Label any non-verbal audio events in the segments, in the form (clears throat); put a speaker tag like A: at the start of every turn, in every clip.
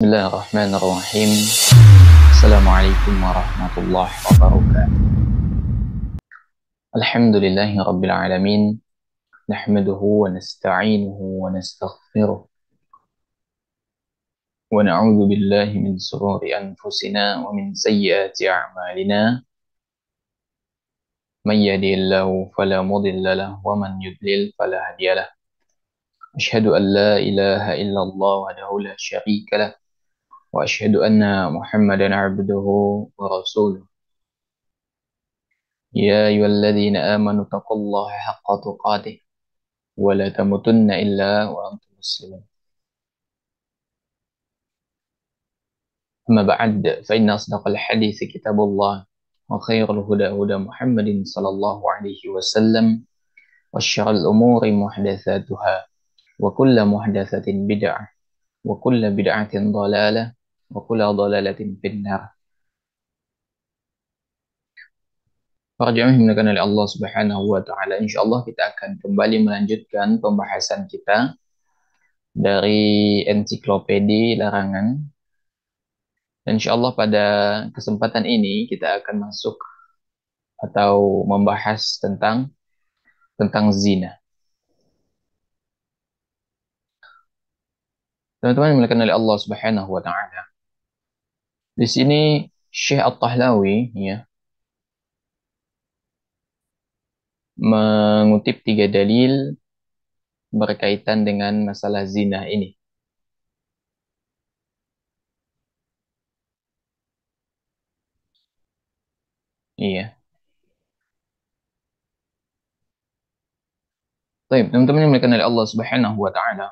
A: بسم الله الرحمن الرحيم السلام عليكم ورحمة الله وبركاته الحمد لله رب العالمين نحمده ونستعينه ونستغفره ونعوذ بالله من سرور أنفسنا ومن سيئات أعمالنا من يهدي الله فلا مضل له ومن يضلل فلا هادي له أشهد أن لا إله إلا الله وحده لا شريك له وأشهد أن محمدا عبده ورسوله يا أيها الذين آمنوا اتقوا الله حق تقاته ولا تموتن إلا وأنتم مسلمون أما بعد فإن أصدق الحديث كتاب الله وخير الهدى هدى محمد صلى الله عليه وسلم وشر الأمور محدثاتها وكل محدثة بدعة وكل بدعة ضلالة wa kulla dhalalatin finnar Farjamih menekankan oleh Allah Subhanahu wa taala. Insyaallah kita akan kembali melanjutkan pembahasan kita dari ensiklopedi larangan. Insyaallah pada kesempatan ini kita akan masuk atau membahas tentang tentang zina. Teman-teman yang oleh Allah Subhanahu wa taala. Di sini Syekh At-Tahlawi ya mengutip tiga dalil berkaitan dengan masalah zina ini. Iya. Baik, teman-teman yang oleh Allah Subhanahu wa taala.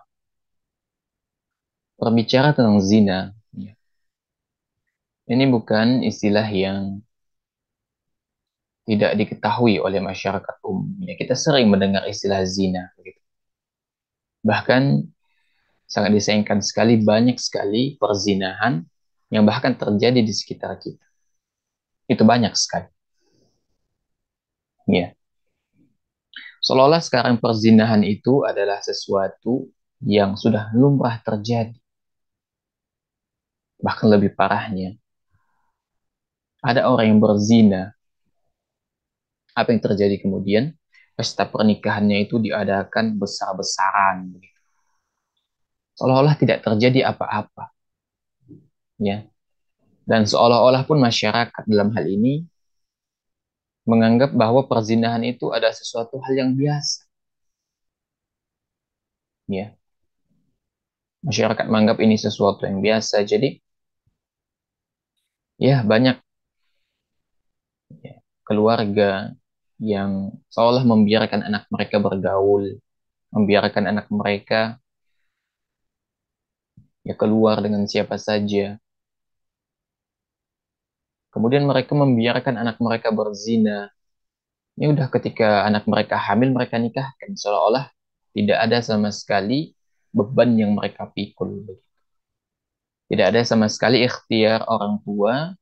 A: Berbicara tentang zina ini bukan istilah yang tidak diketahui oleh masyarakat umumnya. Kita sering mendengar istilah zina. Bahkan sangat disayangkan sekali banyak sekali perzinahan yang bahkan terjadi di sekitar kita. Itu banyak sekali. Ya. Seolah-olah sekarang perzinahan itu adalah sesuatu yang sudah lumrah terjadi. Bahkan lebih parahnya, ada orang yang berzina. Apa yang terjadi kemudian? Pesta pernikahannya itu diadakan besar-besaran. Seolah-olah tidak terjadi apa-apa. Ya. Dan seolah-olah pun masyarakat dalam hal ini menganggap bahwa perzinahan itu ada sesuatu hal yang biasa. Ya. Masyarakat menganggap ini sesuatu yang biasa. Jadi ya banyak keluarga yang seolah membiarkan anak mereka bergaul, membiarkan anak mereka ya keluar dengan siapa saja. Kemudian mereka membiarkan anak mereka berzina. Ini udah ketika anak mereka hamil mereka nikahkan seolah-olah tidak ada sama sekali beban yang mereka pikul. Tidak ada sama sekali ikhtiar orang tua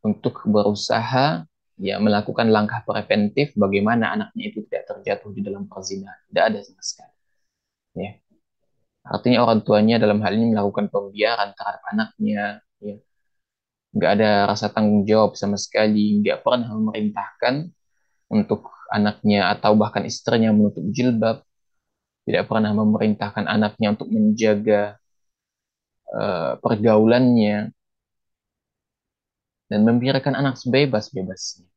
A: untuk berusaha ya melakukan langkah preventif bagaimana anaknya itu tidak terjatuh di dalam perzinahan tidak ada sama sekali ya artinya orang tuanya dalam hal ini melakukan pembiaran terhadap anaknya ya nggak ada rasa tanggung jawab sama sekali nggak pernah memerintahkan untuk anaknya atau bahkan istrinya menutup jilbab tidak pernah memerintahkan anaknya untuk menjaga uh, pergaulannya dan membiarkan anak sebebas-bebasnya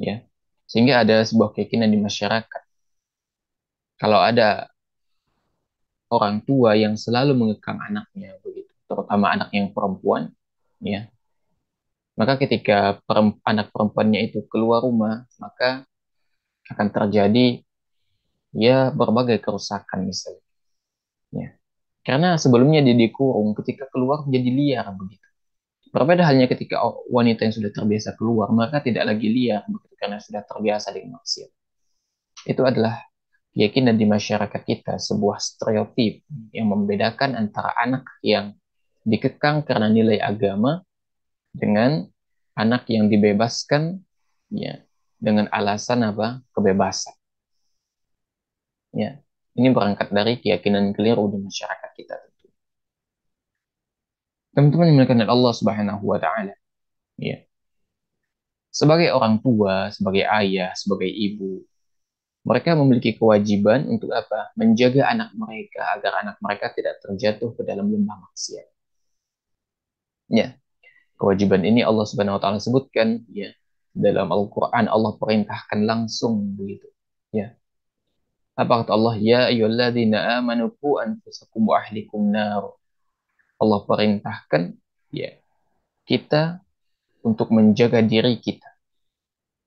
A: ya sehingga ada sebuah keyakinan di masyarakat kalau ada orang tua yang selalu mengekang anaknya begitu terutama anak yang perempuan ya maka ketika peremp anak perempuannya itu keluar rumah maka akan terjadi ya berbagai kerusakan misalnya ya karena sebelumnya dia dikurung ketika keluar menjadi liar begitu Berbeda halnya ketika wanita yang sudah terbiasa keluar, maka tidak lagi liar karena sudah terbiasa dengan maksiat. Itu adalah keyakinan di masyarakat kita, sebuah stereotip yang membedakan antara anak yang dikekang karena nilai agama dengan anak yang dibebaskan ya dengan alasan apa? kebebasan. Ya, ini berangkat dari keyakinan keliru di masyarakat kita. Teman-teman yang dimuliakan Allah Subhanahu wa taala. Ya. Sebagai orang tua, sebagai ayah, sebagai ibu, mereka memiliki kewajiban untuk apa? Menjaga anak mereka agar anak mereka tidak terjatuh ke dalam lembah maksiat. Ya. Kewajiban ini Allah Subhanahu wa taala sebutkan ya dalam Al-Qur'an Allah perintahkan langsung begitu. Ya. Apa kata Allah? Ya ayyuhalladzina amanu qu anfusakum wa ahlikum nar. Allah perintahkan ya kita untuk menjaga diri kita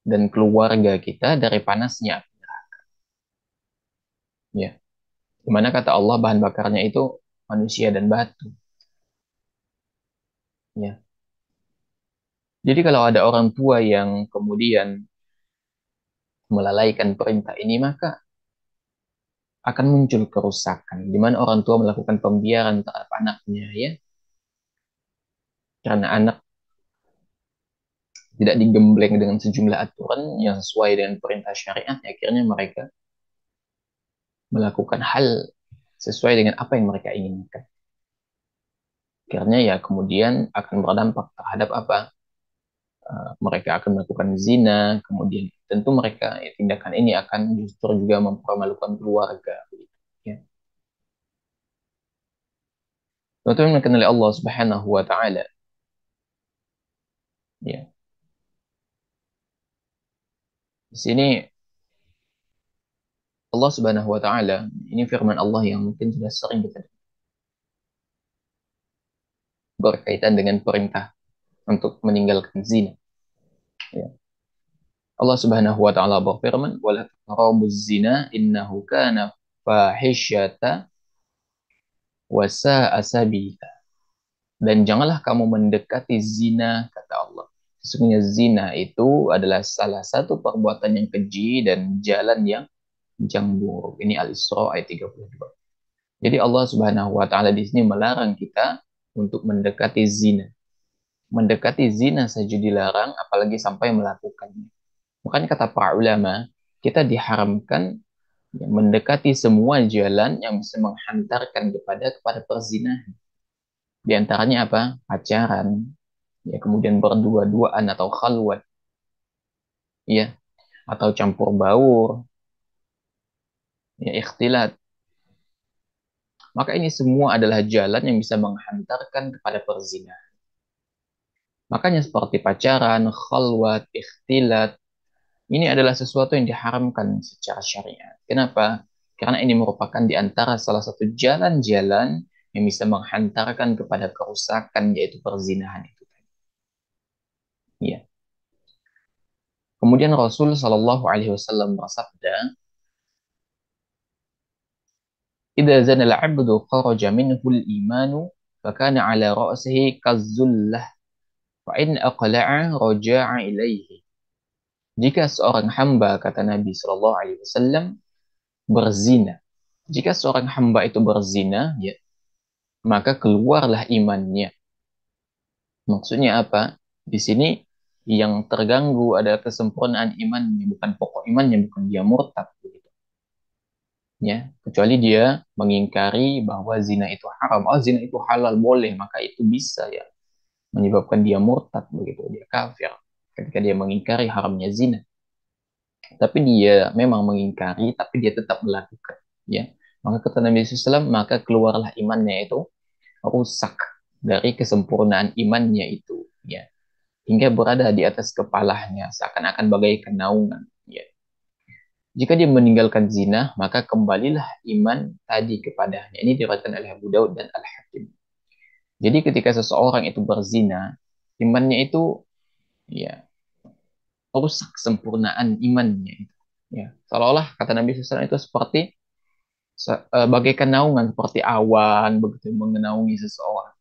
A: dan keluarga kita dari panasnya api neraka. Ya. Dimana kata Allah bahan bakarnya itu manusia dan batu. Ya. Jadi kalau ada orang tua yang kemudian melalaikan perintah ini maka akan muncul kerusakan di mana orang tua melakukan pembiaran terhadap anaknya ya karena anak tidak digembleng dengan sejumlah aturan yang sesuai dengan perintah syariat akhirnya mereka melakukan hal sesuai dengan apa yang mereka inginkan akhirnya ya kemudian akan berdampak terhadap apa Eh, mereka akan melakukan zina, kemudian tentu mereka ya, tindakan ini akan justru juga mempermalukan keluarga. Ya. yang mengenali Allah Subhanahu Wa Taala. Ya. Di sini Allah Subhanahu wa taala ini firman Allah yang mungkin sudah sering kita berkaitan dengan perintah untuk meninggalkan zina. Ya. Allah Subhanahu wa taala berfirman, "Wa la taqrabuz zina innahu kana fahisyata wa sa'a Dan janganlah kamu mendekati zina, kata Allah. Sesungguhnya zina itu adalah salah satu perbuatan yang keji dan jalan yang yang buruk. Ini Al-Isra ayat 32. Jadi Allah Subhanahu wa taala di sini melarang kita untuk mendekati zina mendekati zina saja dilarang, apalagi sampai melakukannya. Makanya kata para ulama, kita diharamkan ya, mendekati semua jalan yang bisa menghantarkan kepada kepada perzinahan. Di antaranya apa? Pacaran, ya kemudian berdua-duaan atau khalwat. Ya, atau campur baur. Ya, ikhtilat. Maka ini semua adalah jalan yang bisa menghantarkan kepada perzinahan. Makanya seperti pacaran, khalwat, ikhtilat, ini adalah sesuatu yang diharamkan secara syariat. Kenapa? Karena ini merupakan di antara salah satu jalan-jalan yang bisa menghantarkan kepada kerusakan yaitu perzinahan itu Ya. Kemudian Rasul Shallallahu Alaihi Wasallam bersabda, "Idza zan al-'abdu kharaja minhu al-imanu, fakan 'ala ra'sihi kazullah." fa'in aqla'a roja'a ilaihi. Jika seorang hamba, kata Nabi Shallallahu Alaihi Wasallam, berzina, jika seorang hamba itu berzina, ya, maka keluarlah imannya. Maksudnya apa? Di sini yang terganggu adalah kesempurnaan imannya, bukan pokok imannya, bukan dia murtad. Begitu. Ya, kecuali dia mengingkari bahwa zina itu haram. Oh, zina itu halal, boleh, maka itu bisa ya menyebabkan dia murtad begitu dia kafir ketika dia mengingkari haramnya zina tapi dia memang mengingkari tapi dia tetap melakukan ya maka kata Nabi SAW maka keluarlah imannya itu rusak dari kesempurnaan imannya itu ya hingga berada di atas kepalanya seakan-akan bagaikan naungan ya jika dia meninggalkan zina maka kembalilah iman tadi kepadanya ini diriwayatkan oleh Abu Daud dan Al Hakim jadi ketika seseorang itu berzina, imannya itu ya rusak sempurnaan imannya. Ya, seolah-olah kata Nabi SAW itu seperti eh, bagaikan naungan seperti awan begitu mengenaungi seseorang.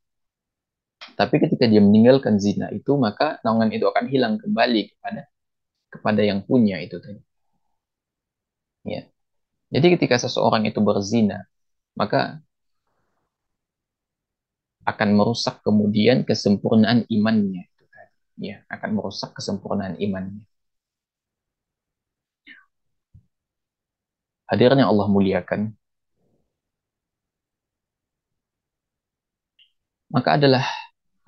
A: Tapi ketika dia meninggalkan zina itu, maka naungan itu akan hilang kembali kepada kepada yang punya itu tadi. Ya. Jadi ketika seseorang itu berzina, maka akan merusak kemudian kesempurnaan imannya ya akan merusak kesempurnaan imannya hadirnya Allah muliakan maka adalah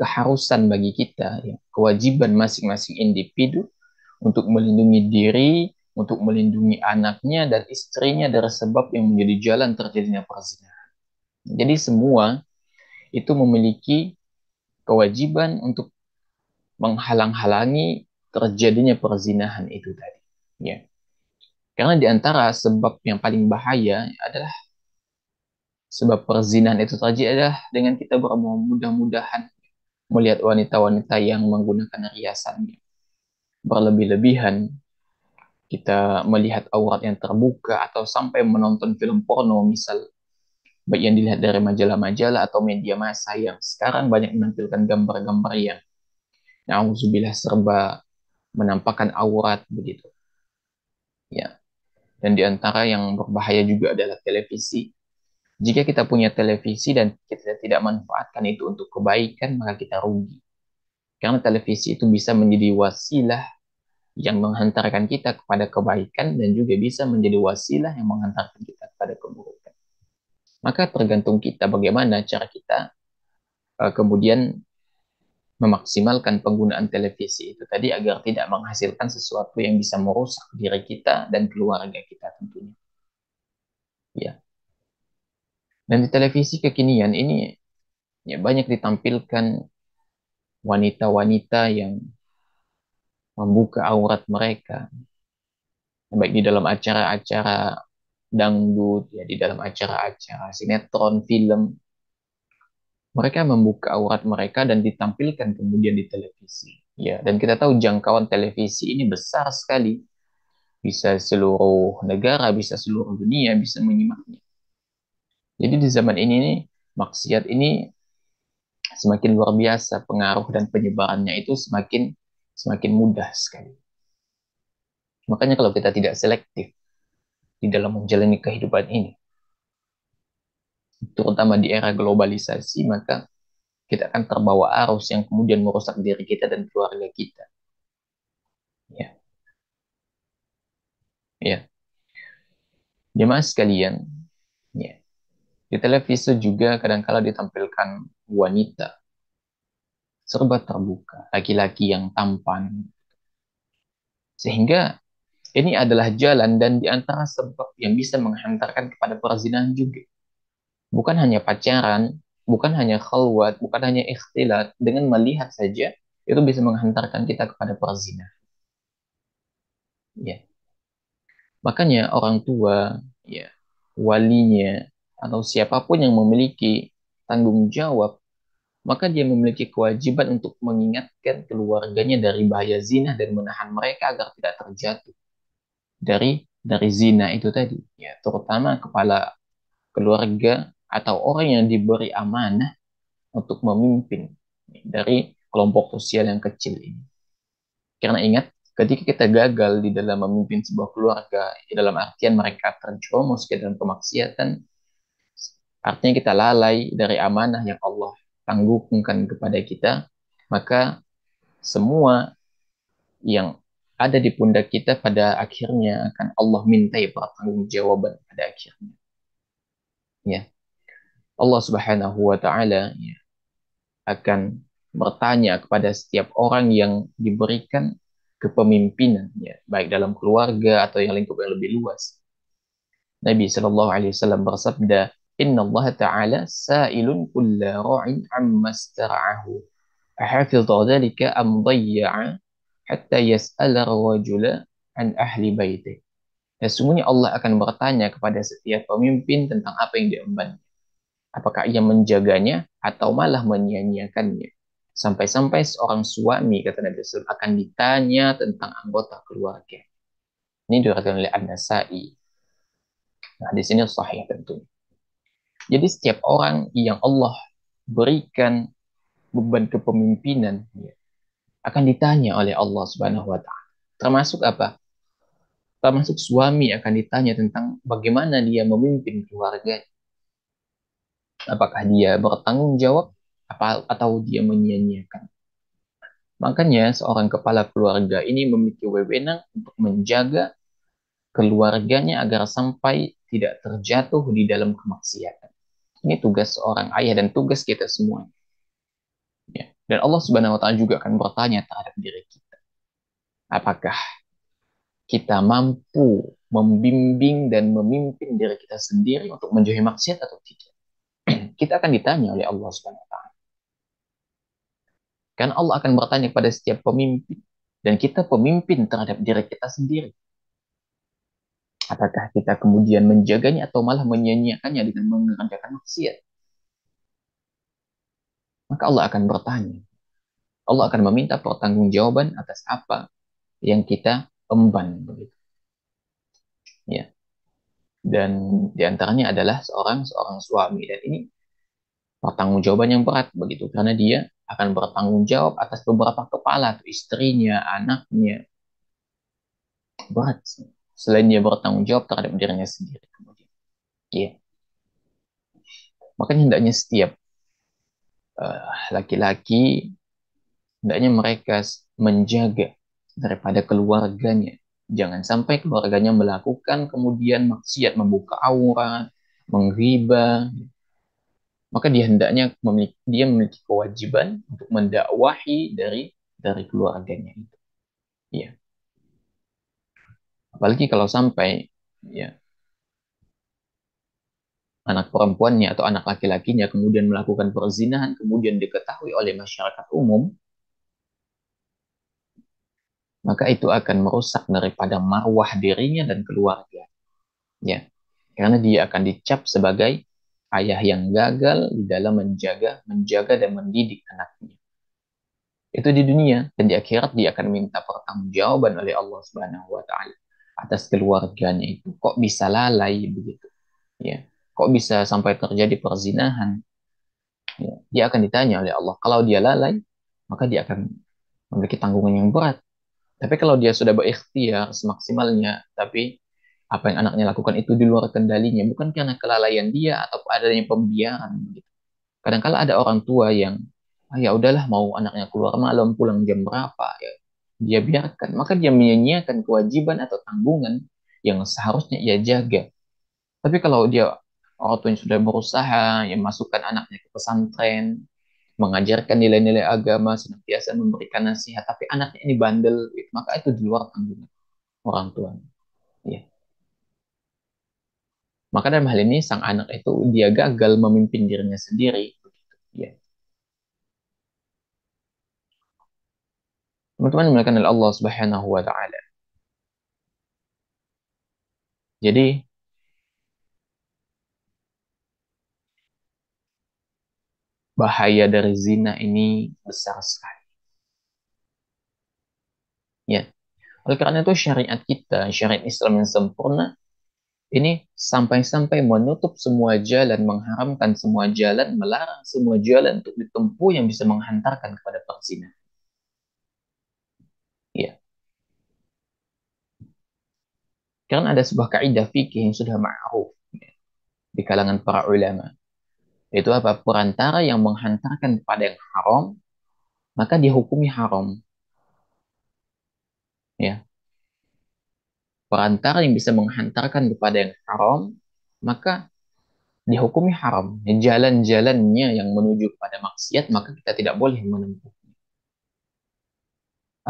A: keharusan bagi kita ya, kewajiban masing-masing individu untuk melindungi diri untuk melindungi anaknya dan istrinya dari sebab yang menjadi jalan terjadinya perzinahan. Jadi semua itu memiliki kewajiban untuk menghalang-halangi terjadinya perzinahan itu tadi. Ya. Karena di antara sebab yang paling bahaya adalah sebab perzinahan itu terjadi adalah dengan kita bermudah-mudahan melihat wanita-wanita yang menggunakan riasannya berlebih-lebihan kita melihat aurat yang terbuka atau sampai menonton film porno misal baik yang dilihat dari majalah-majalah atau media massa yang sekarang banyak menampilkan gambar-gambar yang na'udzubillah serba menampakkan aurat begitu. Ya. Dan di antara yang berbahaya juga adalah televisi. Jika kita punya televisi dan kita tidak manfaatkan itu untuk kebaikan, maka kita rugi. Karena televisi itu bisa menjadi wasilah yang menghantarkan kita kepada kebaikan dan juga bisa menjadi wasilah yang menghantarkan kita kepada keburukan. Maka tergantung kita bagaimana cara kita uh, kemudian memaksimalkan penggunaan televisi itu tadi agar tidak menghasilkan sesuatu yang bisa merusak diri kita dan keluarga kita tentunya. Ya. Dan di televisi kekinian ini ya banyak ditampilkan wanita-wanita yang membuka aurat mereka baik di dalam acara-acara dangdut, ya di dalam acara-acara sinetron, film. Mereka membuka aurat mereka dan ditampilkan kemudian di televisi. Ya, dan kita tahu jangkauan televisi ini besar sekali. Bisa seluruh negara, bisa seluruh dunia bisa menyimaknya. Jadi di zaman ini nih, maksiat ini semakin luar biasa pengaruh dan penyebarannya itu semakin semakin mudah sekali. Makanya kalau kita tidak selektif di dalam menjalani kehidupan ini. Terutama di era globalisasi, maka kita akan terbawa arus yang kemudian merusak diri kita dan keluarga kita. Ya. Ya. Jemaah sekalian, ya. Di televisi juga kadangkala ditampilkan wanita serba terbuka, laki-laki yang tampan. Sehingga ini adalah jalan dan di antara sebab yang bisa menghantarkan kepada perzinahan juga. Bukan hanya pacaran, bukan hanya khalwat, bukan hanya ikhtilat, dengan melihat saja itu bisa menghantarkan kita kepada perzinahan. Ya. Makanya orang tua, ya, walinya atau siapapun yang memiliki tanggung jawab, maka dia memiliki kewajiban untuk mengingatkan keluarganya dari bahaya zina dan menahan mereka agar tidak terjatuh dari dari zina itu tadi ya terutama kepala keluarga atau orang yang diberi amanah untuk memimpin dari kelompok sosial yang kecil ini. Karena ingat, ketika kita gagal di dalam memimpin sebuah keluarga, di dalam artian mereka terjerumus ke dalam kemaksiatan, artinya kita lalai dari amanah yang Allah tanggungkan kepada kita, maka semua yang ada di pundak kita pada akhirnya akan Allah mintai jawaban pada akhirnya. Ya. Allah Subhanahu wa taala ya, akan bertanya kepada setiap orang yang diberikan kepemimpinan ya, baik dalam keluarga atau yang lingkup yang lebih luas. Nabi Shallallahu alaihi wasallam bersabda, "Inna Allah Ta'ala sa'ilun kulla ra'in amma stara'ahu." Ahafidha dhalika am dhayya'a hatta yas'al rajula an ahli baiti. Ya, semuanya Allah akan bertanya kepada setiap pemimpin tentang apa yang diemban. Apakah ia menjaganya atau malah menyia-nyiakannya. Sampai-sampai seorang suami, kata Nabi Wasallam akan ditanya tentang anggota keluarga. Ini diriwayatkan oleh An-Nasai. Nah, di sini sahih tentunya. Jadi setiap orang yang Allah berikan beban kepemimpinan, ya, akan ditanya oleh Allah Subhanahu wa taala. Termasuk apa? Termasuk suami akan ditanya tentang bagaimana dia memimpin keluarga. Apakah dia bertanggung jawab apa atau dia menyia-nyiakan? Makanya seorang kepala keluarga ini memiliki wewenang untuk menjaga keluarganya agar sampai tidak terjatuh di dalam kemaksiatan. Ini tugas seorang ayah dan tugas kita semuanya. Dan Allah Subhanahu wa taala juga akan bertanya terhadap diri kita. Apakah kita mampu membimbing dan memimpin diri kita sendiri untuk menjauhi maksiat atau tidak? (clears throat) kita akan ditanya oleh Allah Subhanahu wa taala. Karena Allah akan bertanya kepada setiap pemimpin dan kita pemimpin terhadap diri kita sendiri. Apakah kita kemudian menjaganya atau malah menyanyiakannya dengan mengerjakan maksiat? maka Allah akan bertanya. Allah akan meminta pertanggungjawaban atas apa yang kita emban begitu. Ya. Dan diantaranya adalah seorang seorang suami dan ini pertanggungjawaban yang berat begitu karena dia akan bertanggung jawab atas beberapa kepala tuh, istrinya, anaknya. Berat. Selain dia bertanggung jawab terhadap dirinya sendiri kemudian. Ya. Makanya hendaknya setiap Eh, laki-laki hendaknya mereka menjaga daripada keluarganya. Jangan sampai keluarganya melakukan kemudian maksiat membuka aurat, menghiba. Maka dia hendaknya memiliki, dia memiliki kewajiban untuk mendakwahi dari dari keluarganya itu. Ya. Apalagi kalau sampai ya anak perempuannya atau anak laki-lakinya kemudian melakukan perzinahan kemudian diketahui oleh masyarakat umum maka itu akan merusak daripada marwah dirinya dan keluarga ya karena dia akan dicap sebagai ayah yang gagal di dalam menjaga menjaga dan mendidik anaknya itu di dunia dan di akhirat dia akan minta pertanggungjawaban oleh Allah Subhanahu wa taala atas keluarganya itu kok bisa lalai begitu ya kok bisa sampai terjadi perzinahan? Ya, dia akan ditanya oleh Allah. Kalau dia lalai, maka dia akan memiliki tanggungan yang berat. Tapi kalau dia sudah berikhtiar semaksimalnya, tapi apa yang anaknya lakukan itu di luar kendalinya, bukan karena kelalaian dia atau adanya pembiaran. Gitu. Kadangkala ada orang tua yang, ah, ya udahlah mau anaknya keluar malam pulang jam berapa, ya dia biarkan. Maka dia menyanyiakan kewajiban atau tanggungan yang seharusnya ia jaga. Tapi kalau dia orang oh, yang sudah berusaha, yang masukkan anaknya ke pesantren, mengajarkan nilai-nilai agama, senantiasa memberikan nasihat, tapi anaknya ini bandel, gitu. maka itu di luar tanggungan orang tua. Ya. Maka dalam hal ini sang anak itu dia gagal memimpin dirinya sendiri. Ya. Teman-teman melakukan Allah Subhanahu wa taala. Jadi bahaya dari zina ini besar sekali. Ya. Oleh karena itu syariat kita, syariat Islam yang sempurna, ini sampai-sampai menutup semua jalan, mengharamkan semua jalan, melarang semua jalan untuk ditempuh yang bisa menghantarkan kepada perzinahan. Ya. Karena ada sebuah kaidah fikih yang sudah ma'ruf ya, di kalangan para ulama itu apa perantara yang menghantarkan kepada yang haram maka dihukumi haram ya perantara yang bisa menghantarkan kepada yang haram maka dihukumi haram ya, jalan-jalannya yang menuju kepada maksiat maka kita tidak boleh menempuhnya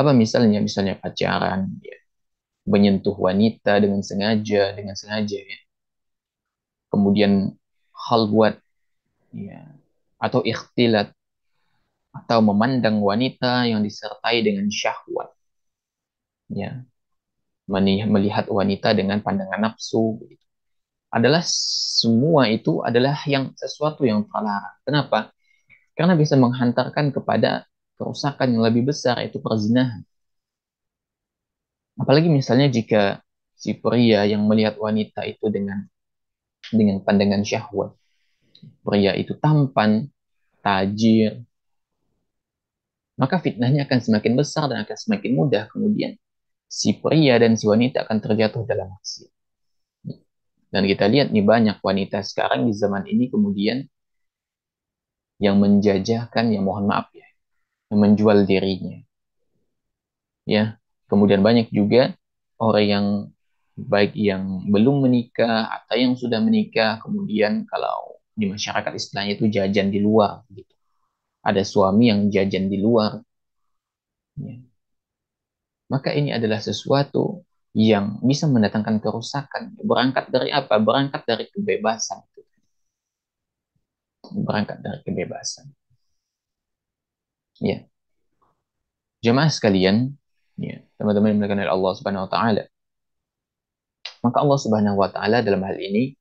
A: apa misalnya misalnya pacaran ya menyentuh wanita dengan sengaja dengan sengaja ya kemudian hal buat ya atau ikhtilat atau memandang wanita yang disertai dengan syahwat ya melihat wanita dengan pandangan nafsu gitu. adalah semua itu adalah yang sesuatu yang terlarang kenapa karena bisa menghantarkan kepada kerusakan yang lebih besar yaitu perzinahan apalagi misalnya jika si pria yang melihat wanita itu dengan dengan pandangan syahwat pria ya, itu tampan, tajir, maka fitnahnya akan semakin besar dan akan semakin mudah kemudian si pria dan si wanita akan terjatuh dalam aksi. Dan kita lihat nih banyak wanita sekarang di zaman ini kemudian yang menjajahkan, yang mohon maaf ya, yang menjual dirinya. Ya, kemudian banyak juga orang yang baik yang belum menikah atau yang sudah menikah kemudian kalau di masyarakat istilahnya itu jajan di luar gitu. Ada suami yang jajan di luar. Ya. Maka ini adalah sesuatu yang bisa mendatangkan kerusakan. Berangkat dari apa? Berangkat dari kebebasan. Berangkat dari kebebasan. Ya. Jemaah sekalian, ya, teman-teman yang oleh Allah Subhanahu wa taala. Maka Allah Subhanahu wa taala dalam hal ini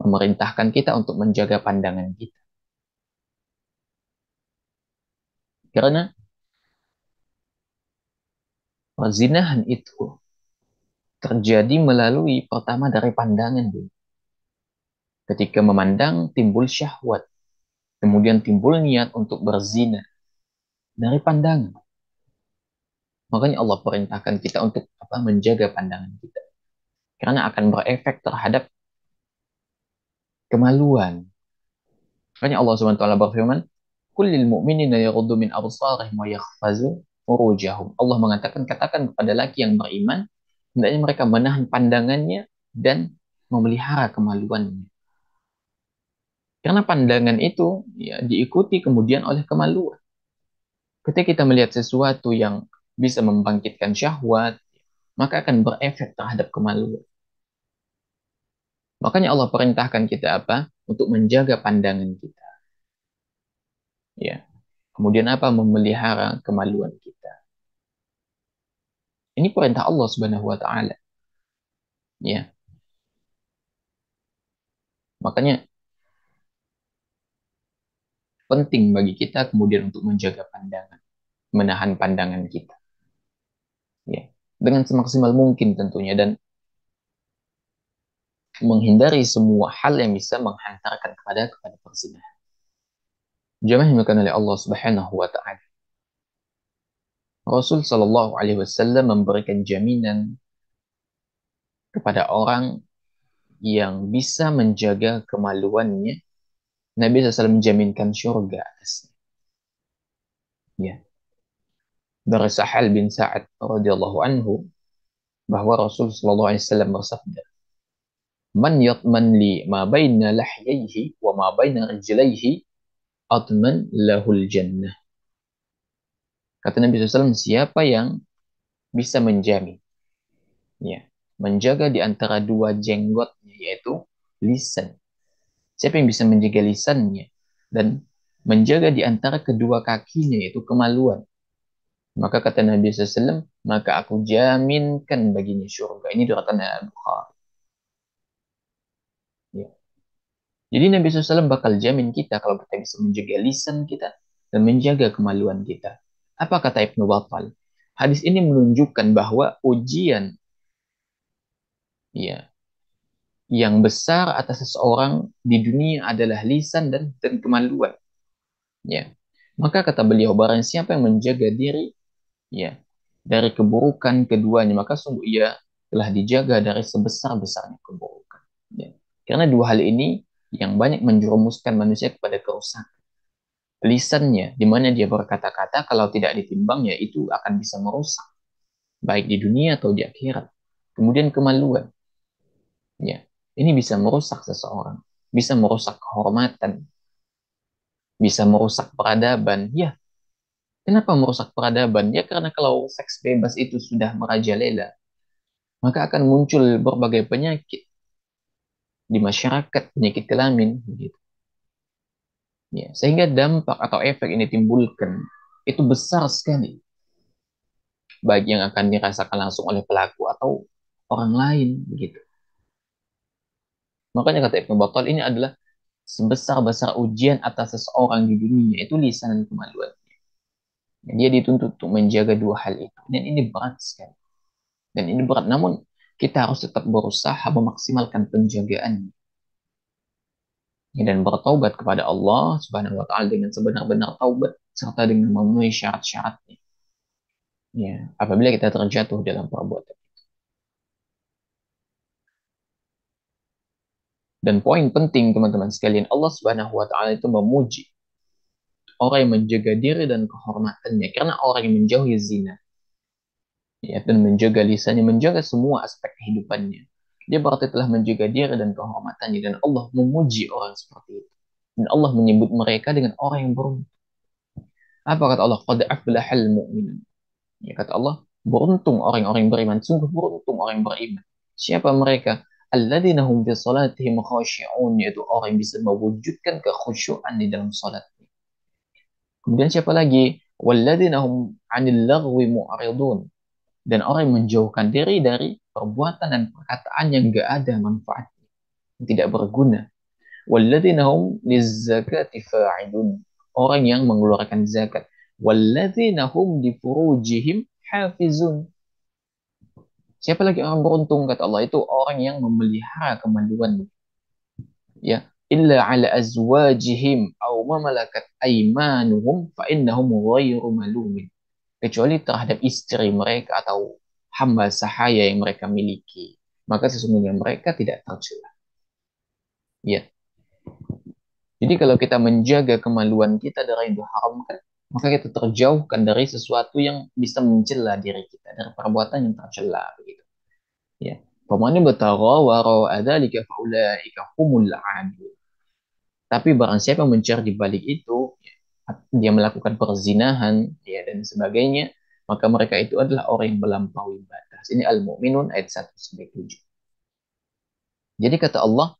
A: memerintahkan kita untuk menjaga pandangan kita. Karena perzinahan itu terjadi melalui pertama dari pandangan dulu. Ketika memandang timbul syahwat, kemudian timbul niat untuk berzina dari pandangan. Makanya Allah perintahkan kita untuk apa menjaga pandangan kita. Karena akan berefek terhadap kemaluan. Makanya Allah Subhanahu wa taala berfirman, "Kullil mu'minina yaghuddu min absarihim wa yakhfazu furujahum." Allah mengatakan katakan kepada laki yang beriman, hendaknya mereka menahan pandangannya dan memelihara kemaluannya. Karena pandangan itu ya diikuti kemudian oleh kemaluan. Ketika kita melihat sesuatu yang bisa membangkitkan syahwat, maka akan berefek terhadap kemaluan. Makanya Allah perintahkan kita apa? Untuk menjaga pandangan kita. Ya. Kemudian apa? Memelihara kemaluan kita. Ini perintah Allah Subhanahu wa taala. Ya. Makanya penting bagi kita kemudian untuk menjaga pandangan, menahan pandangan kita. Ya, dengan semaksimal mungkin tentunya dan menghindari semua hal yang bisa menghantarkan kepada kepada perzinahan. Jamaah dimakan oleh Allah Subhanahu wa taala. Rasul sallallahu alaihi wasallam memberikan jaminan kepada orang yang bisa menjaga kemaluannya. Nabi SAW menjaminkan syurga atasnya. Ya. Dari Sahal bin Sa'ad radhiyallahu anhu bahwa Rasul sallallahu alaihi wasallam bersabda, man yatman li ma baina lahyaihi wa ma baina rijlaihi atman lahul jannah. Kata Nabi SAW, siapa yang bisa menjamin? Ya, menjaga di antara dua jenggot yaitu lisan. Siapa yang bisa menjaga lisannya dan menjaga di antara kedua kakinya yaitu kemaluan. Maka kata Nabi SAW, maka aku jaminkan baginya syurga. Ini kata Nabi bukhari Jadi Nabi SAW bakal jamin kita kalau kita bisa menjaga lisan kita dan menjaga kemaluan kita. Apa kata Ibnu Battal? Hadis ini menunjukkan bahwa ujian ya yang besar atas seseorang di dunia adalah lisan dan, dan kemaluan. Ya. Maka kata beliau barang siapa yang menjaga diri ya dari keburukan keduanya maka sungguh ia telah dijaga dari sebesar-besarnya keburukan. Ya. Karena dua hal ini yang banyak menjerumuskan manusia kepada kerusakan. Lisannya, di mana dia berkata-kata kalau tidak ditimbang ya itu akan bisa merusak, baik di dunia atau di akhirat. Kemudian kemaluan, ya ini bisa merusak seseorang, bisa merusak kehormatan, bisa merusak peradaban. Ya, kenapa merusak peradaban? Ya karena kalau seks bebas itu sudah merajalela, maka akan muncul berbagai penyakit di masyarakat penyakit kelamin begitu, Ya, sehingga dampak atau efek ini timbulkan itu besar sekali. bagi yang akan dirasakan langsung oleh pelaku atau orang lain begitu. Makanya kata Ibnu Battal ini adalah sebesar-besar ujian atas seseorang di dunia itu lisan dan kemaluan. Dia dituntut untuk menjaga dua hal itu dan ini berat sekali. Dan ini berat namun kita harus tetap berusaha memaksimalkan penjagaannya dan bertaubat kepada Allah Subhanahu wa taala dengan sebenar-benar taubat serta dengan memenuhi syarat-syaratnya. Ya, apabila kita terjatuh dalam perbuatan itu. Dan poin penting teman-teman sekalian, Allah Subhanahu wa taala itu memuji orang yang menjaga diri dan kehormatannya karena orang yang menjauhi zina ya, dan menjaga lisannya, menjaga semua aspek kehidupannya. Dia berarti telah menjaga diri dan kehormatannya dan Allah memuji orang seperti itu. Dan Allah menyebut mereka dengan orang yang beruntung. Apa kata Allah? Qad aflahal mu'minun. Ya kata Allah, beruntung orang-orang yang beriman, sungguh beruntung orang yang beriman. Siapa mereka? alladzina hum fi salatihim khashi'un yaitu orang yang bisa mewujudkan kekhusyuan di dalam salat. Kemudian siapa lagi? Walladzina hum 'anil lagwi mu'ridun dan orang yang menjauhkan diri dari perbuatan dan perkataan yang gak ada manfaatnya, yang tidak berguna. lizzakati Orang yang mengeluarkan zakat. Siapa lagi orang beruntung kata Allah itu orang yang memelihara kemaluan. Ya, illa ala azwajihim aw ma malakat aymanuhum fa innahum ghairu malumin kecuali terhadap istri mereka atau hamba sahaya yang mereka miliki maka sesungguhnya mereka tidak tercela ya jadi kalau kita menjaga kemaluan kita dari yang diharamkan maka kita terjauhkan dari sesuatu yang bisa mencela diri kita dari perbuatan yang tercela begitu ya Pemani betara waro adzalika faulaika humul tapi barang siapa mencari di balik itu ya, dia melakukan perzinahan ya dan sebagainya maka mereka itu adalah orang yang melampaui batas ini al-mu'minun ayat 1 jadi kata Allah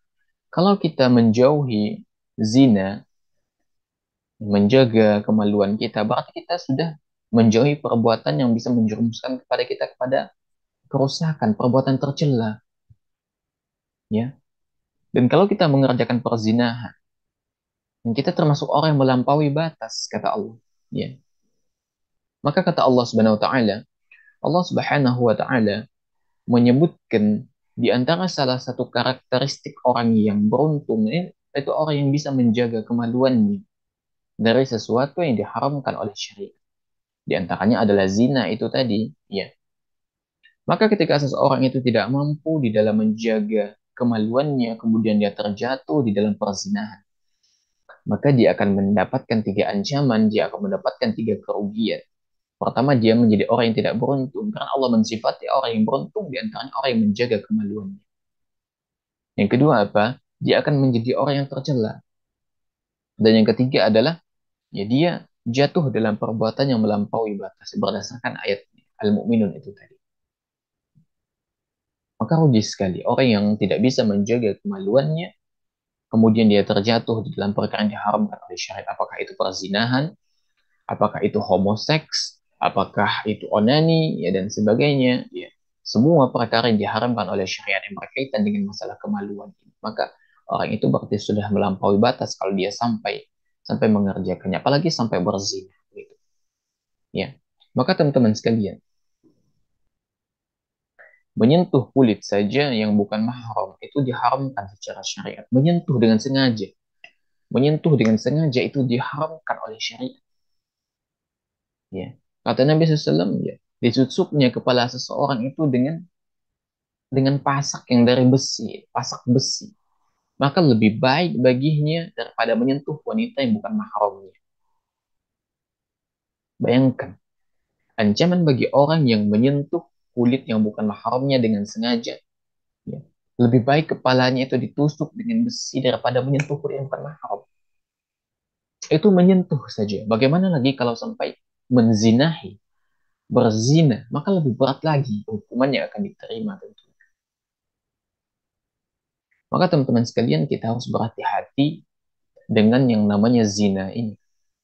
A: kalau kita menjauhi zina menjaga kemaluan kita berarti kita sudah menjauhi perbuatan yang bisa menjerumuskan kepada kita kepada kerusakan perbuatan tercela ya dan kalau kita mengerjakan perzinahan dan kita termasuk orang yang melampaui batas, kata Allah. Ya. Maka kata Allah Subhanahu wa taala, Allah Subhanahu wa taala menyebutkan di antara salah satu karakteristik orang yang beruntung ya, itu orang yang bisa menjaga kemaluannya dari sesuatu yang diharamkan oleh syariat. Di antaranya adalah zina itu tadi, ya. Maka ketika seseorang itu tidak mampu di dalam menjaga kemaluannya, kemudian dia terjatuh di dalam perzinahan maka dia akan mendapatkan tiga ancaman, dia akan mendapatkan tiga kerugian. Pertama, dia menjadi orang yang tidak beruntung, karena Allah mensifati orang yang beruntung di antaranya orang yang menjaga kemaluannya. Yang kedua apa? Dia akan menjadi orang yang tercela. Dan yang ketiga adalah, ya dia jatuh dalam perbuatan yang melampaui batas berdasarkan ayat Al-Mu'minun itu tadi. Maka rugi sekali orang yang tidak bisa menjaga kemaluannya, kemudian dia terjatuh di dalam perkara yang diharamkan oleh syariat, apakah itu perzinahan, apakah itu homoseks, apakah itu onani, ya dan sebagainya, ya. Semua perkara yang diharamkan oleh syariat yang berkaitan dengan masalah kemaluan. Maka orang itu berarti sudah melampaui batas kalau dia sampai sampai mengerjakannya, apalagi sampai berzinah. Gitu. Ya. Maka teman-teman sekalian, Menyentuh kulit saja yang bukan mahram itu diharamkan secara syariat. Menyentuh dengan sengaja. Menyentuh dengan sengaja itu diharamkan oleh syariat. Ya. Kata Nabi SAW, ya, disusupnya kepala seseorang itu dengan dengan pasak yang dari besi, pasak besi. Maka lebih baik baginya daripada menyentuh wanita yang bukan mahramnya. Bayangkan, ancaman bagi orang yang menyentuh kulit yang bukan mahramnya dengan sengaja. Ya. Lebih baik kepalanya itu ditusuk dengan besi daripada menyentuh kulit yang bukan mahram. Itu menyentuh saja. Bagaimana lagi kalau sampai menzinahi, berzina, maka lebih berat lagi hukuman yang akan diterima tentunya. Maka teman-teman sekalian kita harus berhati-hati dengan yang namanya zina ini.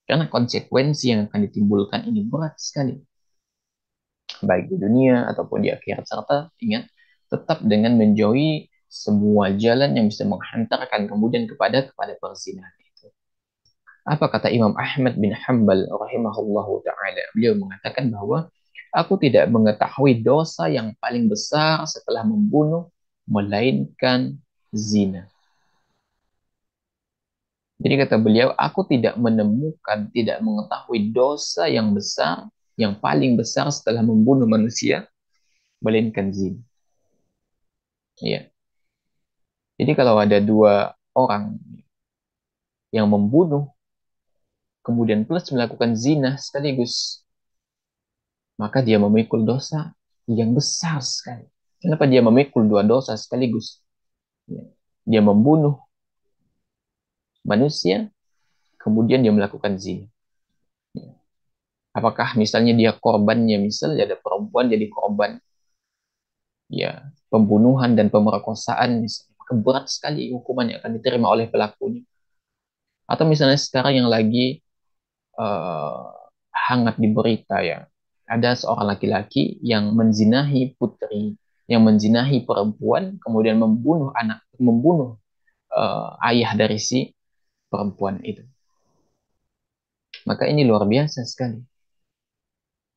A: Karena konsekuensi yang akan ditimbulkan ini berat sekali baik di dunia ataupun di akhirat serta ingat tetap dengan menjauhi semua jalan yang bisa menghantarkan kemudian kepada kepada perzinahan itu. Apa kata Imam Ahmad bin Hambal rahimahullahu taala? Beliau mengatakan bahwa aku tidak mengetahui dosa yang paling besar setelah membunuh melainkan zina. Jadi kata beliau, aku tidak menemukan, tidak mengetahui dosa yang besar yang paling besar setelah membunuh manusia melainkan zin ya Jadi kalau ada dua orang yang membunuh kemudian plus melakukan zina sekaligus maka dia memikul dosa yang besar sekali. Kenapa dia memikul dua dosa sekaligus? Iya. Dia membunuh manusia, kemudian dia melakukan zina apakah misalnya dia korbannya misalnya ada perempuan jadi korban ya pembunuhan dan pemerkosaan misalnya berat sekali hukuman yang akan diterima oleh pelakunya atau misalnya sekarang yang lagi uh, hangat di berita ya ada seorang laki-laki yang menzinahi putri yang menzinahi perempuan kemudian membunuh anak membunuh uh, ayah dari si perempuan itu maka ini luar biasa sekali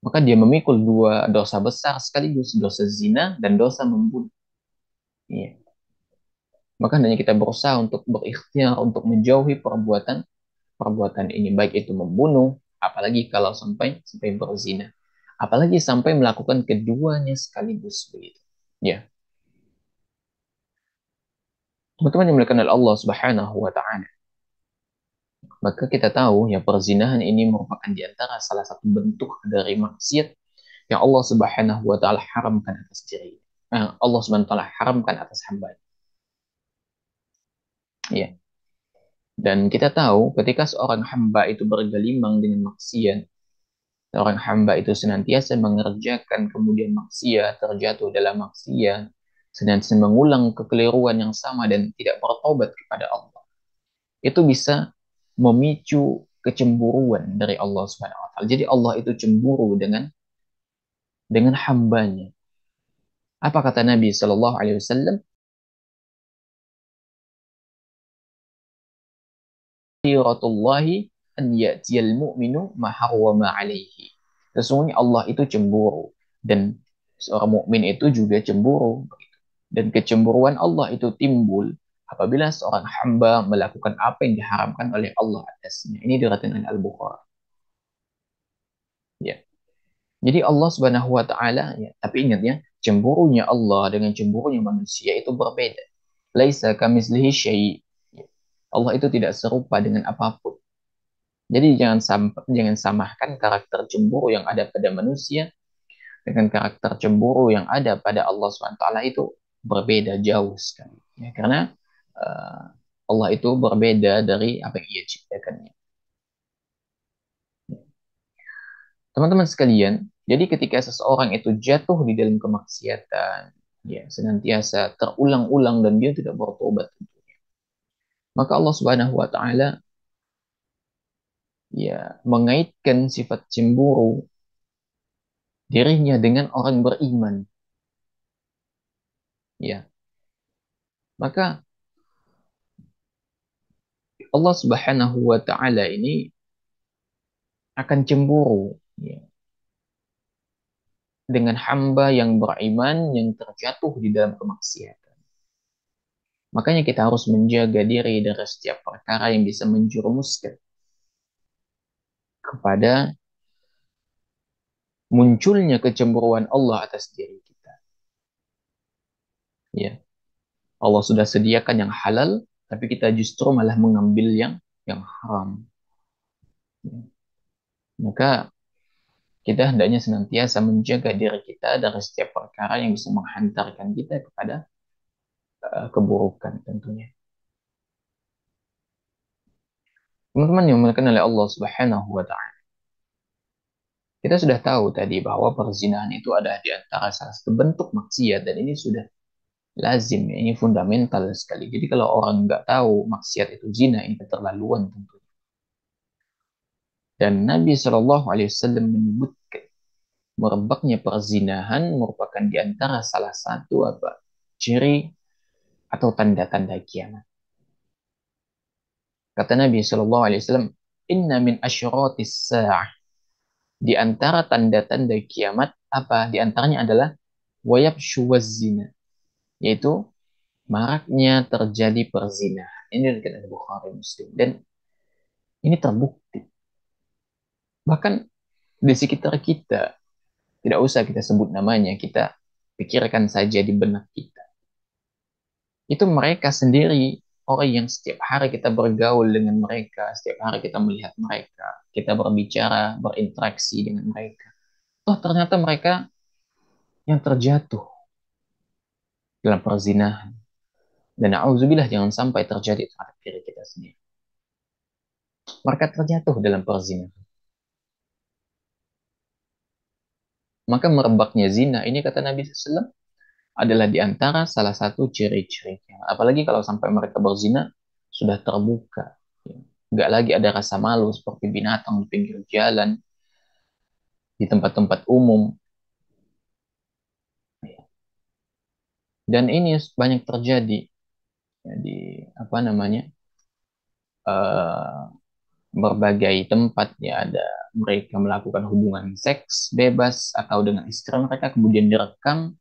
A: maka dia memikul dua dosa besar sekaligus dosa zina dan dosa membunuh. Ya, Maka hanya kita berusaha untuk berikhtiar untuk menjauhi perbuatan perbuatan ini baik itu membunuh apalagi kalau sampai sampai berzina apalagi sampai melakukan keduanya sekaligus begitu ya teman-teman yang Allah Subhanahu wa taala maka kita tahu ya perzinahan ini merupakan di antara salah satu bentuk dari maksiat yang Allah Subhanahu wa taala haramkan atas diri. Eh, Allah Subhanahu wa taala haramkan atas hamba. Ya. Dan kita tahu ketika seorang hamba itu bergelimang dengan maksiat, seorang hamba itu senantiasa mengerjakan kemudian maksiat, terjatuh dalam maksiat, senantiasa mengulang kekeliruan yang sama dan tidak bertobat kepada Allah. Itu bisa memicu kecemburuan dari Allah Subhanahu wa taala. Jadi Allah itu cemburu dengan dengan hambanya. Apa kata Nabi Shallallahu alaihi wasallam? an ya'tiyal mu'minu harwama alaihi. Sesungguhnya Allah itu cemburu dan seorang mukmin itu juga cemburu dan kecemburuan Allah itu timbul apabila seorang hamba melakukan apa yang diharamkan oleh Allah atasnya. Ini diriwayatkan oleh Al-Bukhari. Ya. Jadi Allah Subhanahu wa taala ya, tapi ingat ya, cemburunya Allah dengan cemburunya manusia itu berbeda. Laisa kamislihi syai'. Ya. Allah itu tidak serupa dengan apapun. Jadi jangan sampai jangan samakan karakter cemburu yang ada pada manusia dengan karakter cemburu yang ada pada Allah Subhanahu Wa Taala itu berbeda jauh sekali. Ya, karena Eh, Allah itu berbeda dari apa yang ia ciptakannya. Teman-teman sekalian, jadi ketika seseorang itu jatuh di dalam kemaksiatan, ya senantiasa terulang-ulang dan dia tidak bertobat tentunya. Maka Allah Subhanahu wa taala ya mengaitkan sifat cemburu dirinya dengan orang beriman. Ya. Maka Allah Subhanahu wa taala ini akan cemburu ya, dengan hamba yang beriman yang terjatuh di dalam kemaksiatan. Makanya kita harus menjaga diri dari setiap perkara yang bisa menjerumuskan kepada munculnya kecemburuan Allah atas diri kita. Ya. Allah sudah sediakan yang halal, tapi kita justru malah mengambil yang yang haram. Ya. Maka kita hendaknya senantiasa menjaga diri kita dari setiap perkara yang bisa menghantarkan kita kepada eh, keburukan tentunya. Teman-teman yang dimuliakan oleh Allah Subhanahu wa taala. Kita sudah tahu tadi bahwa perzinahan itu ada di antara salah satu bentuk maksiat dan ini sudah lazim ya, ini fundamental sekali. Jadi kalau orang nggak tahu maksiat itu zina ini keterlaluan tentu. Dan Nabi Shallallahu Alaihi Wasallam menyebutkan merebaknya perzinahan merupakan diantara salah satu apa ciri atau tanda-tanda kiamat. Kata Nabi Shallallahu Alaihi Wasallam, Inna min ashrotis sah Di antara tanda-tanda kiamat apa? Di antaranya adalah wayab zina yaitu maraknya terjadi perzinahan. Ini dikatakan Bukhari Muslim dan ini terbukti. Bahkan di sekitar kita, tidak usah kita sebut namanya, kita pikirkan saja di benak kita. Itu mereka sendiri, orang yang setiap hari kita bergaul dengan mereka, setiap hari kita melihat mereka, kita berbicara, berinteraksi dengan mereka. Oh, ternyata mereka yang terjatuh dalam perzinahan. Dan na'udzubillah jangan sampai terjadi terhadap diri kita sendiri. mereka terjatuh dalam perzinahan. Maka merebaknya zina ini kata Nabi SAW adalah di antara salah satu ciri-cirinya. Apalagi kalau sampai mereka berzina sudah terbuka. Nggak lagi ada rasa malu seperti binatang di pinggir jalan, di tempat-tempat umum, dan ini banyak terjadi ya, di apa namanya uh, berbagai tempat ya ada mereka melakukan hubungan seks bebas atau dengan istri mereka kemudian direkam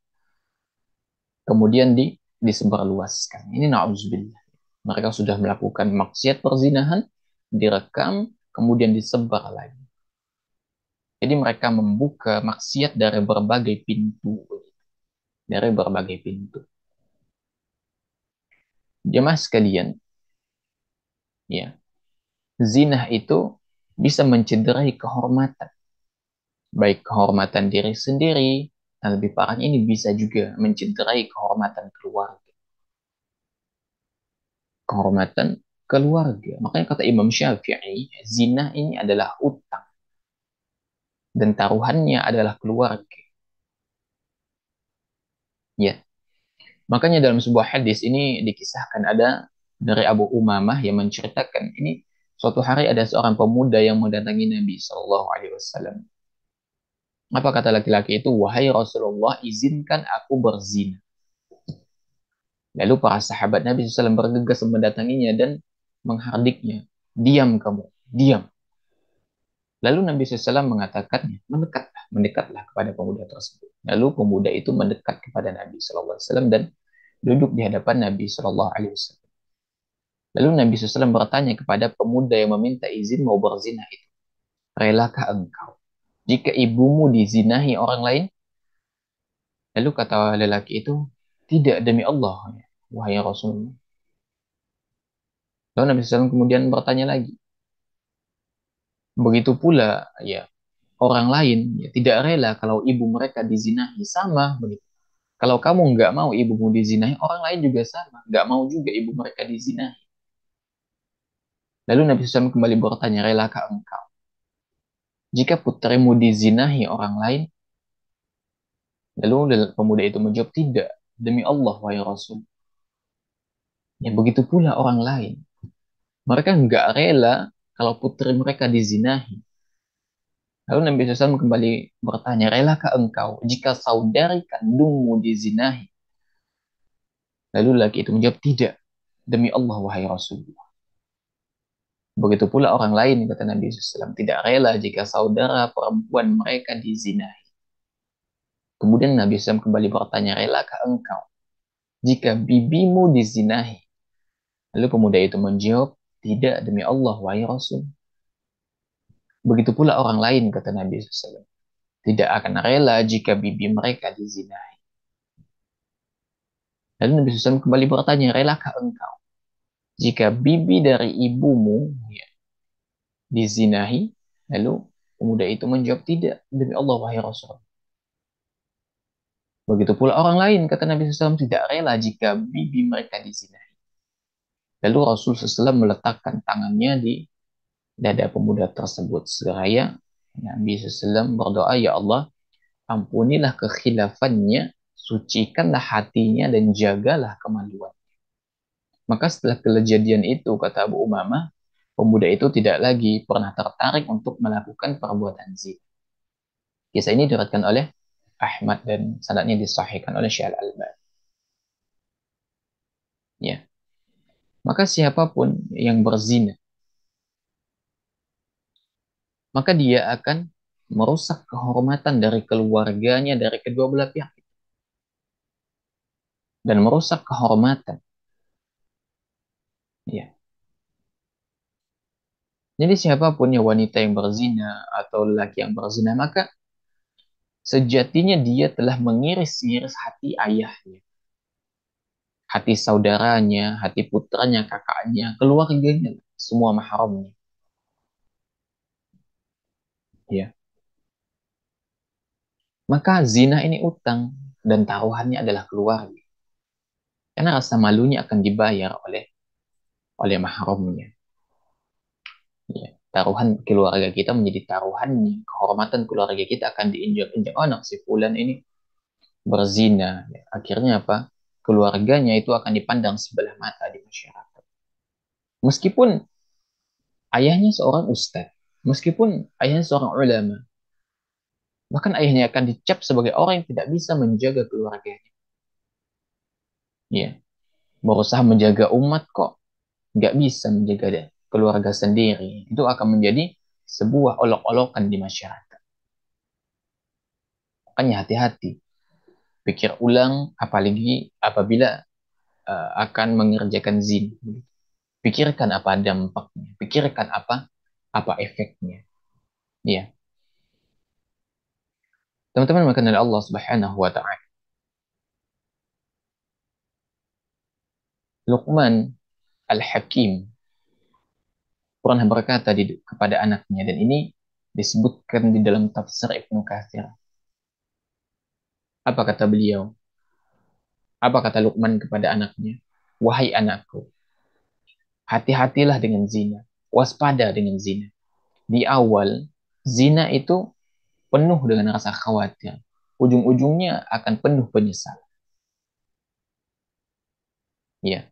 A: kemudian di disebarluaskan ini nauzubillah mereka sudah melakukan maksiat perzinahan direkam kemudian disebar lagi jadi mereka membuka maksiat dari berbagai pintu dari berbagai pintu. Jemaah sekalian, ya, zina itu bisa mencederai kehormatan. Baik kehormatan diri sendiri, dan lebih parah ini bisa juga mencederai kehormatan keluarga. Kehormatan keluarga. Makanya kata Imam Syafi'i, zina ini adalah utang. Dan taruhannya adalah keluarga. Makanya dalam sebuah hadis ini dikisahkan ada dari Abu Umamah yang menceritakan ini suatu hari ada seorang pemuda yang mendatangi Nabi Shallallahu Alaihi Wasallam. Apa kata laki-laki itu? Wahai Rasulullah, izinkan aku berzina. Lalu para sahabat Nabi SAW bergegas mendatanginya dan menghardiknya. Diam kamu, diam. Lalu Nabi SAW mengatakannya, mendekatlah, mendekatlah kepada pemuda tersebut. Lalu pemuda itu mendekat kepada Nabi SAW dan duduk di hadapan Nabi SAW. Lalu Nabi SAW bertanya kepada pemuda yang meminta izin mau berzina itu, relakah engkau jika ibumu dizinahi orang lain? Lalu kata lelaki itu, tidak demi Allah, wahai Rasulullah. Lalu Nabi SAW kemudian bertanya lagi, Begitu pula ya orang lain ya, tidak rela kalau ibu mereka dizinahi sama begitu. Kalau kamu nggak mau ibumu dizinahi, orang lain juga sama, nggak mau juga ibu mereka dizinahi. Lalu Nabi SAW kembali bertanya, relakah engkau? Jika putrimu dizinahi orang lain, lalu pemuda itu menjawab, tidak, demi Allah, wahai Rasul. Ya begitu pula orang lain. Mereka nggak rela kalau putri mereka dizinahi. Lalu Nabi Sosan kembali bertanya, relakah engkau jika saudari kandungmu dizinahi? Lalu laki itu menjawab, tidak. Demi Allah, wahai Rasulullah. Begitu pula orang lain, kata Nabi SAW, tidak rela jika saudara perempuan mereka dizinahi. Kemudian Nabi SAW kembali bertanya, relakah engkau jika bibimu dizinahi? Lalu pemuda itu menjawab, tidak demi Allah wahai Rasul. Begitu pula orang lain kata Nabi SAW. Tidak akan rela jika bibi mereka dizinahi. Lalu Nabi SAW kembali bertanya, relakah engkau jika bibi dari ibumu ya, dizinahi? Lalu pemuda itu menjawab tidak demi Allah wahai Rasul. Begitu pula orang lain, kata Nabi SAW, tidak rela jika bibi mereka dizinahi. Lalu Rasul SAW meletakkan tangannya di dada pemuda tersebut. Seraya Nabi SAW berdoa, Ya Allah, ampunilah kekhilafannya, sucikanlah hatinya, dan jagalah kemaluannya. Maka setelah kejadian itu, kata Abu Umama pemuda itu tidak lagi pernah tertarik untuk melakukan perbuatan zina. Kisah ini diriwayatkan oleh Ahmad dan sanadnya disahihkan oleh Syekh Al-Albani. Ya. Maka siapapun yang berzina, maka dia akan merusak kehormatan dari keluarganya, dari kedua belah pihak. Dan merusak kehormatan. Ya. Jadi siapapun ya wanita yang berzina atau laki yang berzina, maka sejatinya dia telah mengiris-ngiris hati ayahnya hati saudaranya, hati putranya, kakaknya, keluarganya, semua mahramnya. Ya. Maka zina ini utang dan taruhannya adalah keluarga. Karena rasa malunya akan dibayar oleh oleh mahramnya. Ya. Taruhan keluarga kita menjadi taruhannya. Kehormatan keluarga kita akan diinjak-injak. Oh, anak si Fulan ini berzina. Ya, akhirnya apa? keluarganya itu akan dipandang sebelah mata di masyarakat. Meskipun ayahnya seorang ustadz, meskipun ayahnya seorang ulama, bahkan ayahnya akan dicap sebagai orang yang tidak bisa menjaga keluarganya. Ya, berusaha menjaga umat kok, nggak bisa menjaga keluarga sendiri. Itu akan menjadi sebuah olok-olokan di masyarakat. Makanya hati-hati pikir ulang apalagi apabila uh, akan mengerjakan zin, Pikirkan apa dampaknya, pikirkan apa apa efeknya. Ya. Teman-teman mengenal Allah Subhanahu wa taala. Luqman Al-Hakim pernah berkata di, kepada anaknya dan ini disebutkan di dalam tafsir Ibnu Katsir apa kata beliau? Apa kata Luqman kepada anaknya? Wahai anakku, hati-hatilah dengan zina, waspada dengan zina. Di awal, zina itu penuh dengan rasa khawatir. Ujung-ujungnya akan penuh penyesalan. Ya.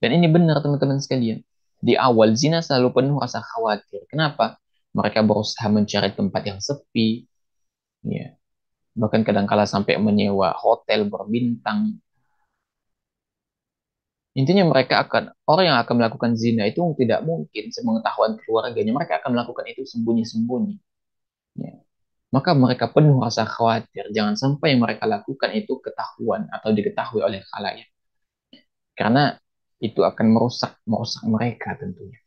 A: Dan ini benar teman-teman sekalian. Di awal zina selalu penuh rasa khawatir. Kenapa? Mereka berusaha mencari tempat yang sepi. Ya bahkan kadangkala sampai menyewa hotel berbintang intinya mereka akan orang yang akan melakukan zina itu tidak mungkin sepengetahuan keluarganya mereka akan melakukan itu sembunyi-sembunyi ya. maka mereka penuh rasa khawatir jangan sampai yang mereka lakukan itu ketahuan atau diketahui oleh khalayak karena itu akan merusak merusak mereka tentunya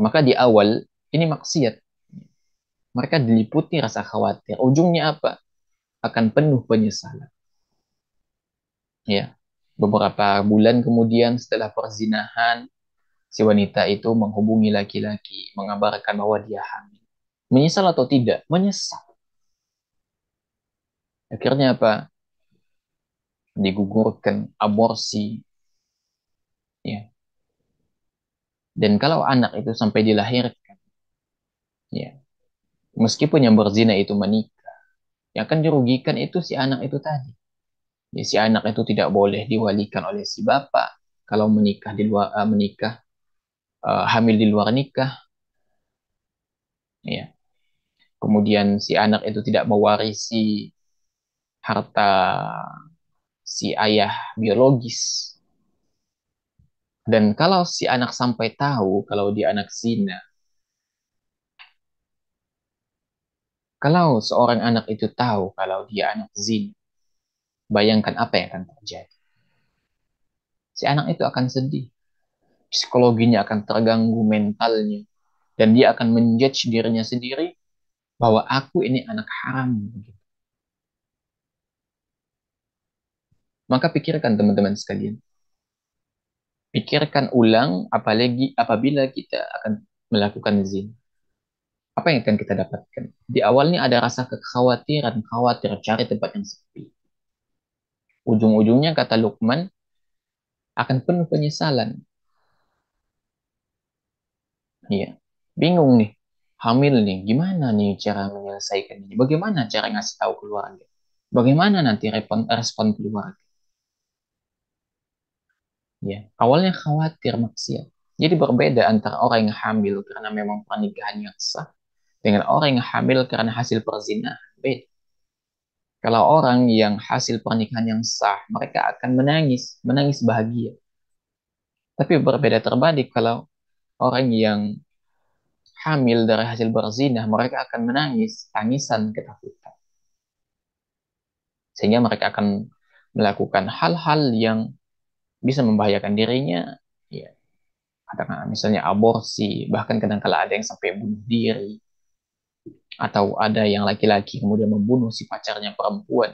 A: maka di awal ini maksiat mereka diliputi rasa khawatir ujungnya apa akan penuh penyesalan. Ya, beberapa bulan kemudian setelah perzinahan, si wanita itu menghubungi laki-laki, mengabarkan bahwa dia hamil. Menyesal atau tidak? Menyesal. Akhirnya apa? Digugurkan aborsi. Ya. Dan kalau anak itu sampai dilahirkan, ya, meskipun yang berzina itu menikah, yang akan dirugikan itu si anak itu tadi. Ya, si anak itu tidak boleh diwalikan oleh si bapak kalau menikah di luar uh, menikah uh, hamil di luar nikah. Ya. Kemudian si anak itu tidak mewarisi harta si ayah biologis. Dan kalau si anak sampai tahu kalau dia anak zina, Kalau seorang anak itu tahu kalau dia anak zin, bayangkan apa yang akan terjadi. Si anak itu akan sedih. Psikologinya akan terganggu mentalnya. Dan dia akan menjudge dirinya sendiri bahwa aku ini anak haram. Maka pikirkan teman-teman sekalian. Pikirkan ulang apalagi apabila kita akan melakukan zina apa yang akan kita dapatkan? Di awalnya ada rasa kekhawatiran, khawatir cari tempat yang sepi. Ujung-ujungnya kata Lukman akan penuh penyesalan. Iya, bingung nih, hamil nih, gimana nih cara menyelesaikan ini? Bagaimana cara ngasih tahu keluarga? Bagaimana nanti respon, respon keluarga? Ya, awalnya khawatir maksiat. Jadi berbeda antara orang yang hamil karena memang pernikahan yang sah dengan orang yang hamil karena hasil perzinah, Beda. Kalau orang yang hasil pernikahan yang sah, mereka akan menangis, menangis bahagia. Tapi berbeda terbalik kalau orang yang hamil dari hasil berzinah, mereka akan menangis, tangisan ketakutan. Sehingga mereka akan melakukan hal-hal yang bisa membahayakan dirinya, ya, misalnya aborsi, bahkan kadang kala ada yang sampai bunuh diri, atau ada yang laki-laki kemudian membunuh si pacarnya perempuan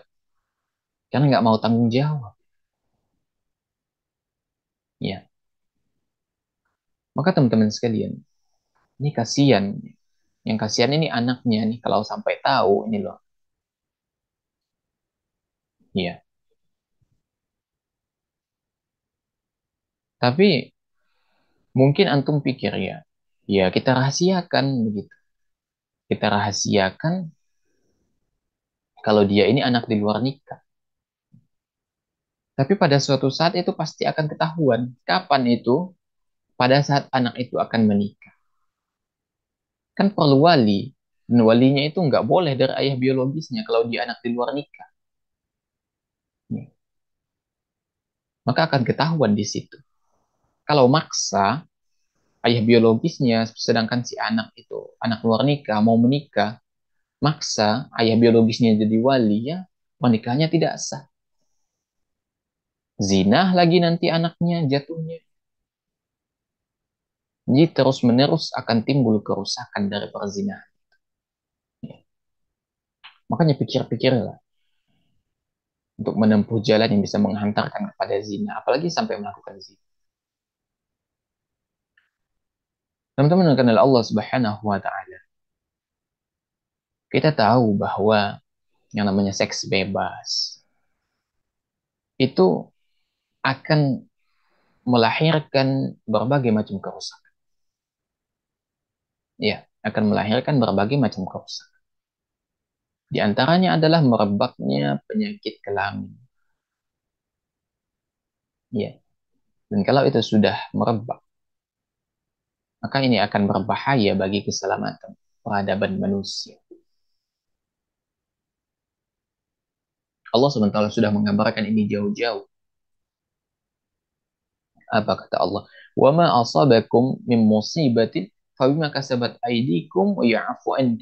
A: karena nggak mau tanggung jawab. Ya. Maka teman-teman sekalian, ini kasihan. Yang kasihan ini anaknya nih kalau sampai tahu ini loh. ya Tapi mungkin antum pikir ya, ya kita rahasiakan begitu kita rahasiakan kalau dia ini anak di luar nikah. Tapi pada suatu saat itu pasti akan ketahuan. Kapan itu? Pada saat anak itu akan menikah. Kan perlu wali. Dan walinya itu nggak boleh dari ayah biologisnya kalau dia anak di luar nikah. Maka akan ketahuan di situ. Kalau maksa, ayah biologisnya, sedangkan si anak itu, anak luar nikah, mau menikah, maksa ayah biologisnya jadi wali, ya pernikahannya tidak sah. Zinah lagi nanti anaknya jatuhnya. Jadi terus-menerus akan timbul kerusakan dari perzinahan. Ya. Makanya pikir-pikirlah untuk menempuh jalan yang bisa menghantarkan kepada zina, apalagi sampai melakukan zina. Teman-teman yang kenal Allah Subhanahu wa taala. Kita tahu bahwa yang namanya seks bebas itu akan melahirkan berbagai macam kerusakan. Ya, akan melahirkan berbagai macam kerusakan. Di antaranya adalah merebaknya penyakit kelamin. Ya. Dan kalau itu sudah merebak, maka ini akan berbahaya bagi keselamatan peradaban manusia. Allah SWT sudah menggambarkan ini jauh-jauh. Apa kata Allah? وَمَا أَصَابَكُمْ مِنْ مُصِيبَةٍ فَبِمَا كَسَبَتْ أَيْدِيكُمْ وَيَعْفُوا عَنْ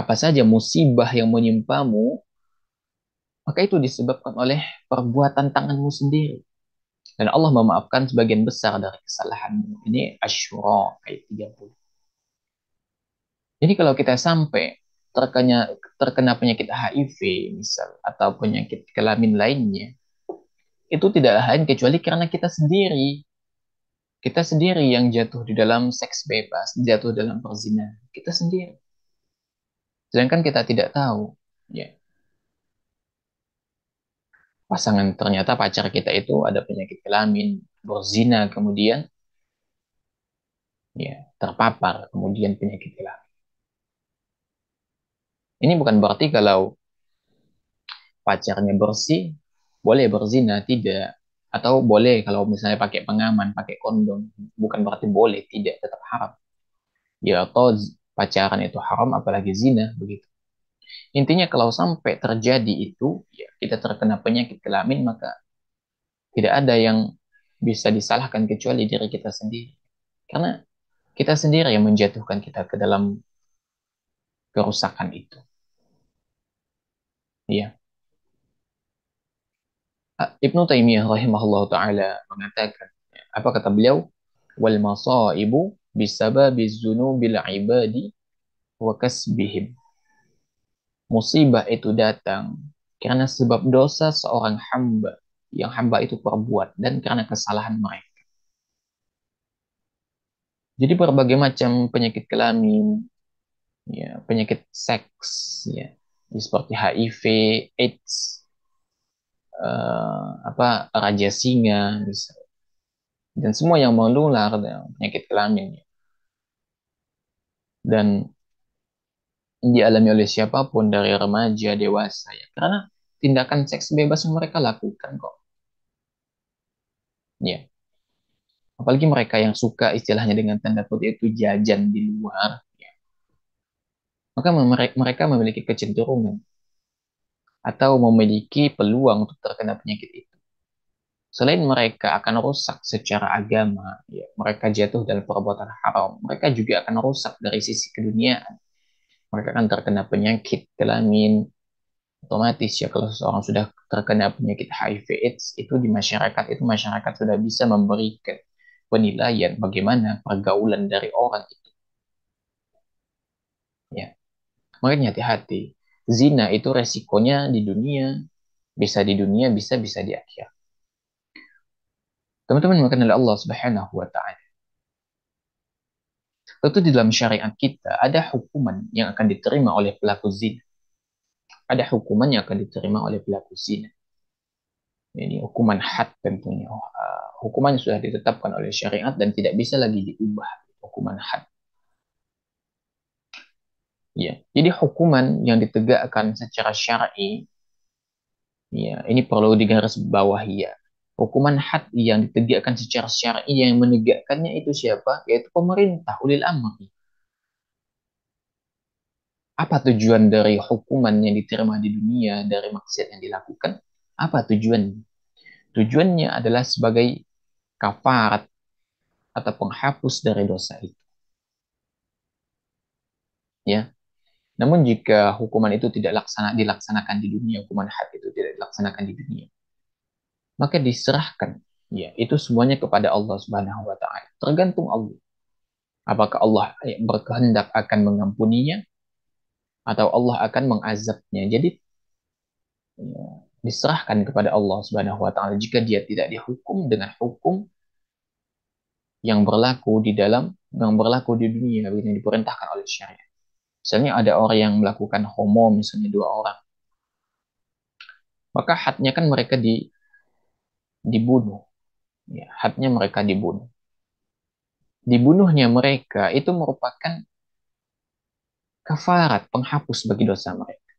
A: Apa saja musibah yang menimpamu, maka itu disebabkan oleh perbuatan tanganmu sendiri. Dan Allah memaafkan sebagian besar dari kesalahanmu. Ini Ashura ayat 30. Jadi kalau kita sampai terkena terkena penyakit HIV misal atau penyakit kelamin lainnya itu tidak lain kecuali karena kita sendiri kita sendiri yang jatuh di dalam seks bebas jatuh dalam perzinahan kita sendiri sedangkan kita tidak tahu ya pasangan ternyata pacar kita itu ada penyakit kelamin, berzina kemudian ya terpapar kemudian penyakit kelamin. Ini bukan berarti kalau pacarnya bersih boleh berzina tidak atau boleh kalau misalnya pakai pengaman, pakai kondom, bukan berarti boleh, tidak tetap haram. Ya atau pacaran itu haram apalagi zina begitu. Intinya kalau sampai terjadi itu, ya, kita terkena penyakit kelamin, maka tidak ada yang bisa disalahkan kecuali diri kita sendiri. Karena kita sendiri yang menjatuhkan kita ke dalam kerusakan itu. ya Ibnu Taimiyah rahimahullah taala mengatakan, apa kata beliau? Wal masaibu bisababi dzunubil ibadi wa kasbihim musibah itu datang karena sebab dosa seorang hamba yang hamba itu perbuat dan karena kesalahan mereka. Jadi berbagai macam penyakit kelamin, ya, penyakit seks, ya, seperti HIV, AIDS, uh, apa raja singa, misalnya. dan semua yang menular penyakit kelamin. Ya. Dan dialami oleh siapapun dari remaja dewasa ya karena tindakan seks bebas yang mereka lakukan kok ya apalagi mereka yang suka istilahnya dengan tanda kutip itu jajan di luar ya. maka mereka memiliki kecenderungan atau memiliki peluang untuk terkena penyakit itu selain mereka akan rusak secara agama ya mereka jatuh dalam perbuatan haram mereka juga akan rusak dari sisi keduniaan mereka akan terkena penyakit kelamin otomatis ya kalau seseorang sudah terkena penyakit HIV AIDS itu di masyarakat itu masyarakat sudah bisa memberikan penilaian bagaimana pergaulan dari orang itu ya makanya hati-hati zina itu resikonya di dunia bisa di dunia bisa bisa di akhir teman-teman makan Allah Subhanahu wa taala Tentu di dalam syariat kita ada hukuman yang akan diterima oleh pelaku zina. Ada hukuman yang akan diterima oleh pelaku zina. Ini hukuman had tentunya. Oh, ah, hukuman yang sudah ditetapkan oleh syariat dan tidak bisa lagi diubah. Hukuman had. Ya, jadi hukuman yang ditegakkan secara syar'i, ya, ini perlu bawah ya hukuman had yang ditegakkan secara syar'i yang menegakkannya itu siapa? Yaitu pemerintah ulil amri. Apa tujuan dari hukuman yang diterima di dunia dari maksiat yang dilakukan? Apa tujuannya? Tujuannya adalah sebagai kafarat atau penghapus dari dosa itu. Ya. Namun jika hukuman itu tidak laksana, dilaksanakan di dunia, hukuman had itu tidak dilaksanakan di dunia, maka diserahkan ya itu semuanya kepada Allah Subhanahu wa taala. Tergantung Allah. Apakah Allah berkehendak akan mengampuninya atau Allah akan mengazabnya. Jadi ya, diserahkan kepada Allah Subhanahu wa taala jika dia tidak dihukum dengan hukum yang berlaku di dalam yang berlaku di dunia yang diperintahkan oleh syariat. Misalnya ada orang yang melakukan homo misalnya dua orang. Maka hatnya kan mereka di dibunuh. Ya, haknya mereka dibunuh. Dibunuhnya mereka itu merupakan kafarat, penghapus bagi dosa mereka.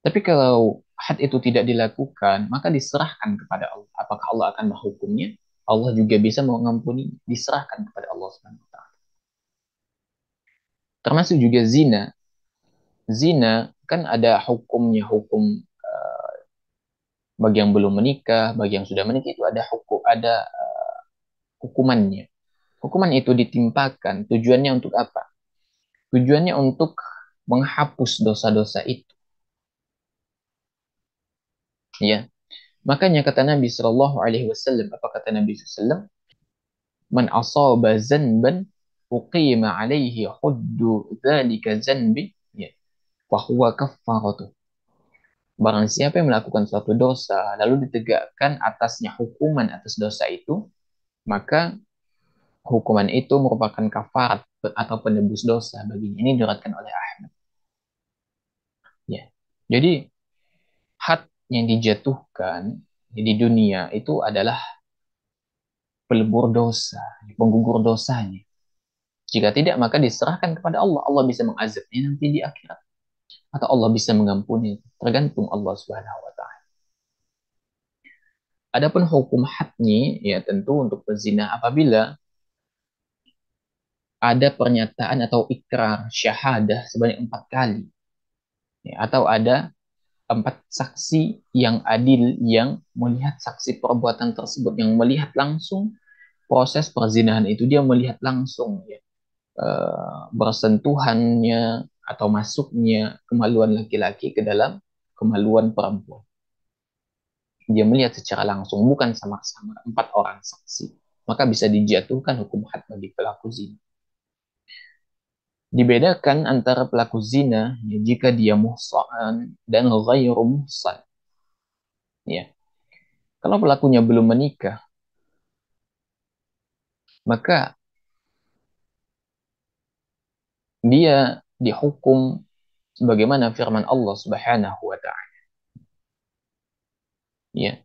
A: Tapi kalau had itu tidak dilakukan, maka diserahkan kepada Allah. Apakah Allah akan menghukumnya? Allah juga bisa mengampuni, diserahkan kepada Allah Subhanahu wa taala. Termasuk juga zina. Zina kan ada hukumnya hukum bagi yang belum menikah, bagi yang sudah menikah itu ada hukum, ada uh, hukumannya. Hukuman itu ditimpakan, tujuannya untuk apa? Tujuannya untuk menghapus dosa-dosa itu. Ya. Makanya kata Nabi Shallallahu alaihi wasallam, apa kata Nabi sallallahu Man asaba zanban uqima alaihi huddu dzalika zanbi ya. Wa huwa kaffaratuh Barang siapa yang melakukan suatu dosa, lalu ditegakkan atasnya hukuman atas dosa itu, maka hukuman itu merupakan kafarat atau penebus dosa baginya. Ini diratkan oleh Ahmad. Ya. Jadi had yang dijatuhkan di dunia itu adalah pelebur dosa, penggugur dosanya. Jika tidak, maka diserahkan kepada Allah. Allah bisa mengazabnya nanti di akhirat atau Allah bisa mengampuni tergantung Allah Subhanahu wa taala. Adapun hukum hadni ya tentu untuk pezina apabila ada pernyataan atau ikrar syahadah sebanyak empat kali ya, atau ada empat saksi yang adil yang melihat saksi perbuatan tersebut yang melihat langsung proses perzinahan itu dia melihat langsung ya eh, bersentuhannya atau masuknya kemaluan laki-laki ke dalam kemaluan perempuan. Dia melihat secara langsung, bukan sama-sama empat orang saksi. Maka bisa dijatuhkan hukum had bagi pelaku zina. Dibedakan antara pelaku zina ya, jika dia muhsan dan ghairu muhsan. Ya. Kalau pelakunya belum menikah, maka dia dihukum sebagaimana firman Allah Subhanahu wa taala. Ya.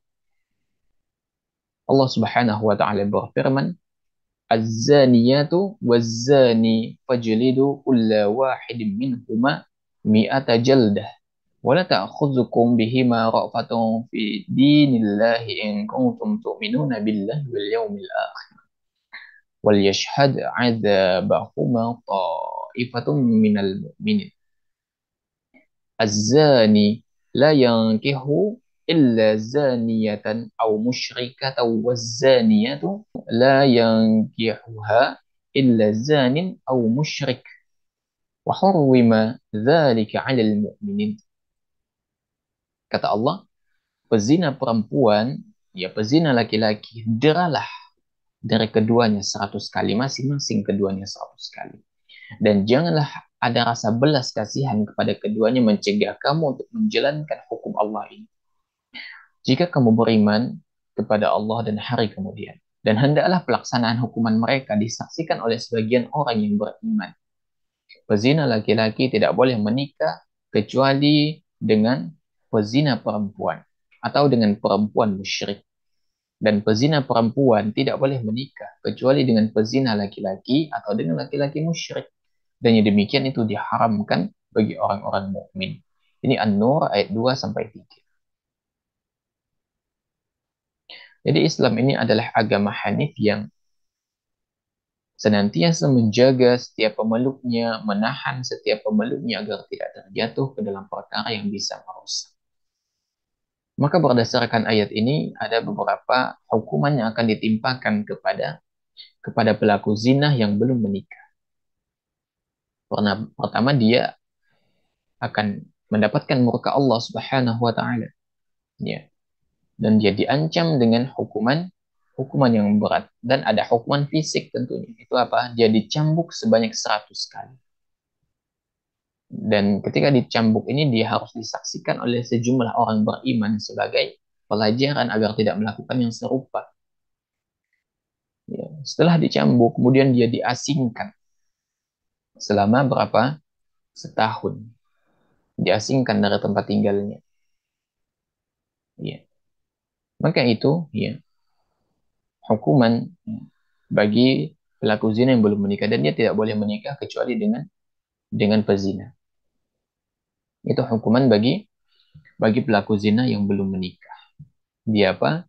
A: Allah Subhanahu wa taala berfirman, "Az-zaniyatu waz-zani fajlidu kulla wahidin minhuma mi'ata jaldah wa la ta'khudhukum bihima ra'fatun fi dinillahi in kuntum tu'minuna billahi wal yawmil akhir." وليشهد عذابهما طائفة من المؤمنين الزاني لا ينكح إلا زانية أو مشركة والزانية لا ينكحها إلا زان أو مشرك وحرم ذلك على المؤمنين kata Allah pezina perempuan ya pezina laki-laki deralah dari keduanya 100 kali, masing-masing keduanya 100 kali. Dan janganlah ada rasa belas kasihan kepada keduanya mencegah kamu untuk menjalankan hukum Allah ini. Jika kamu beriman kepada Allah dan hari kemudian, dan hendaklah pelaksanaan hukuman mereka disaksikan oleh sebagian orang yang beriman. Pezina laki-laki tidak boleh menikah kecuali dengan pezina perempuan atau dengan perempuan musyrik dan pezina perempuan tidak boleh menikah kecuali dengan pezina laki-laki atau dengan laki-laki musyrik. Dan yang demikian itu diharamkan bagi orang-orang mukmin. Ini An-Nur ayat 2 sampai 3. Jadi Islam ini adalah agama Hanif yang senantiasa menjaga setiap pemeluknya, menahan setiap pemeluknya agar tidak terjatuh ke dalam perkara yang bisa merusak. Maka berdasarkan ayat ini ada beberapa hukuman yang akan ditimpakan kepada kepada pelaku zina yang belum menikah. Karena pertama dia akan mendapatkan murka Allah Subhanahu wa taala. Ya. Dan dia diancam dengan hukuman hukuman yang berat dan ada hukuman fisik tentunya. Itu apa? Dia dicambuk sebanyak 100 kali. Dan ketika dicambuk ini dia harus disaksikan oleh sejumlah orang beriman sebagai pelajaran agar tidak melakukan yang serupa. Ya, setelah dicambuk, kemudian dia diasingkan selama berapa setahun. Diasingkan dari tempat tinggalnya. Ya. Maka itu, ya, hukuman bagi pelaku zina yang belum menikah dan dia tidak boleh menikah kecuali dengan dengan pezina itu hukuman bagi bagi pelaku zina yang belum menikah. Dia apa?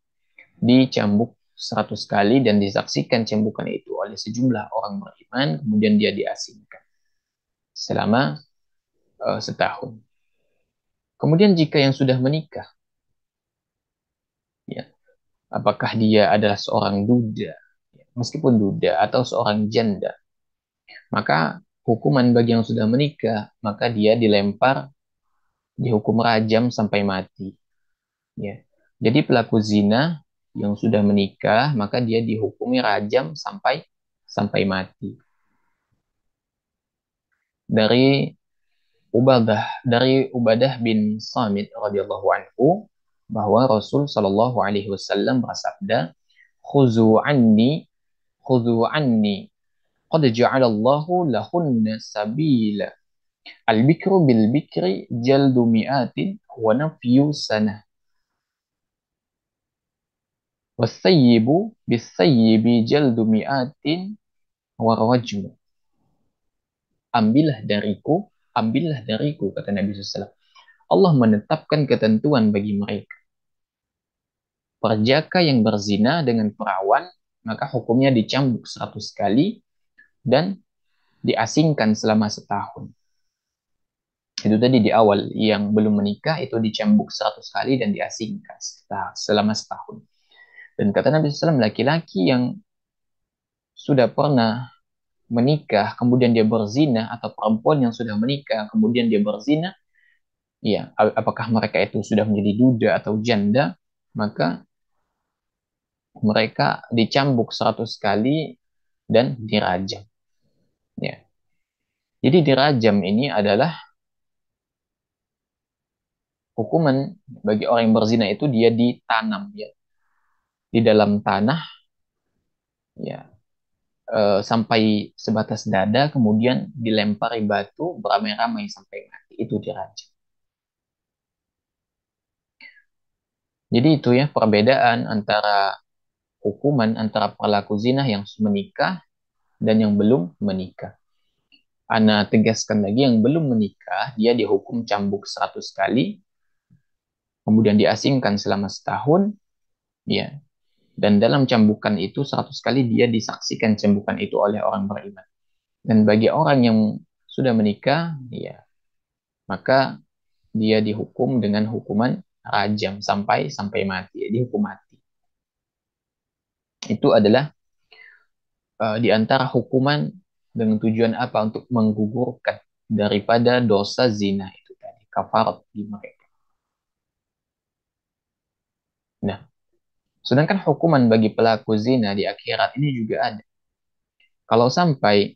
A: Dicambuk 100 kali dan disaksikan cambukan itu oleh sejumlah orang beriman, kemudian dia diasingkan selama uh, setahun. Kemudian jika yang sudah menikah, ya, apakah dia adalah seorang duda, ya, meskipun duda atau seorang janda, maka hukuman bagi yang sudah menikah, maka dia dilempar dihukum rajam sampai mati. Ya. Jadi pelaku zina yang sudah menikah, maka dia dihukumi rajam sampai sampai mati. Dari Ubadah dari Ubadah bin Samit radhiyallahu anhu bahwa Rasul shallallahu alaihi wasallam bersabda, "Khuzu anni khuzu anni qad ja'alallahu lahunna sabila Al-bikru bil bikri jaldu mi'atin wa nafyu sana Wasayyibu bisayyibi jaldu mi'atin wa rajmu. Ambillah dariku, ambillah dariku, kata Nabi SAW. Allah menetapkan ketentuan bagi mereka. Perjaka yang berzina dengan perawan, maka hukumnya dicambuk 100 kali dan diasingkan selama setahun itu tadi di awal yang belum menikah itu dicambuk satu kali dan diasingkan selama setahun. Dan kata Nabi SAW, laki-laki yang sudah pernah menikah, kemudian dia berzina, atau perempuan yang sudah menikah, kemudian dia berzina, ya, apakah mereka itu sudah menjadi duda atau janda, maka mereka dicambuk satu kali dan dirajam. Ya. Jadi dirajam ini adalah hukuman bagi orang yang berzina itu dia ditanam ya di dalam tanah ya e, sampai sebatas dada kemudian dilempari batu beramai-ramai sampai mati itu dirajam. Jadi itu ya perbedaan antara hukuman antara pelaku zina yang menikah dan yang belum menikah. Ana tegaskan lagi yang belum menikah dia dihukum cambuk 100 kali kemudian diasingkan selama setahun, ya. Dan dalam cambukan itu 100 kali dia disaksikan cambukan itu oleh orang beriman. Dan bagi orang yang sudah menikah, ya, maka dia dihukum dengan hukuman rajam sampai sampai mati, ya, dihukum mati. Itu adalah uh, di antara hukuman dengan tujuan apa untuk menggugurkan daripada dosa zina itu tadi kafarat di mereka Nah, sedangkan hukuman bagi pelaku zina di akhirat ini juga ada. Kalau sampai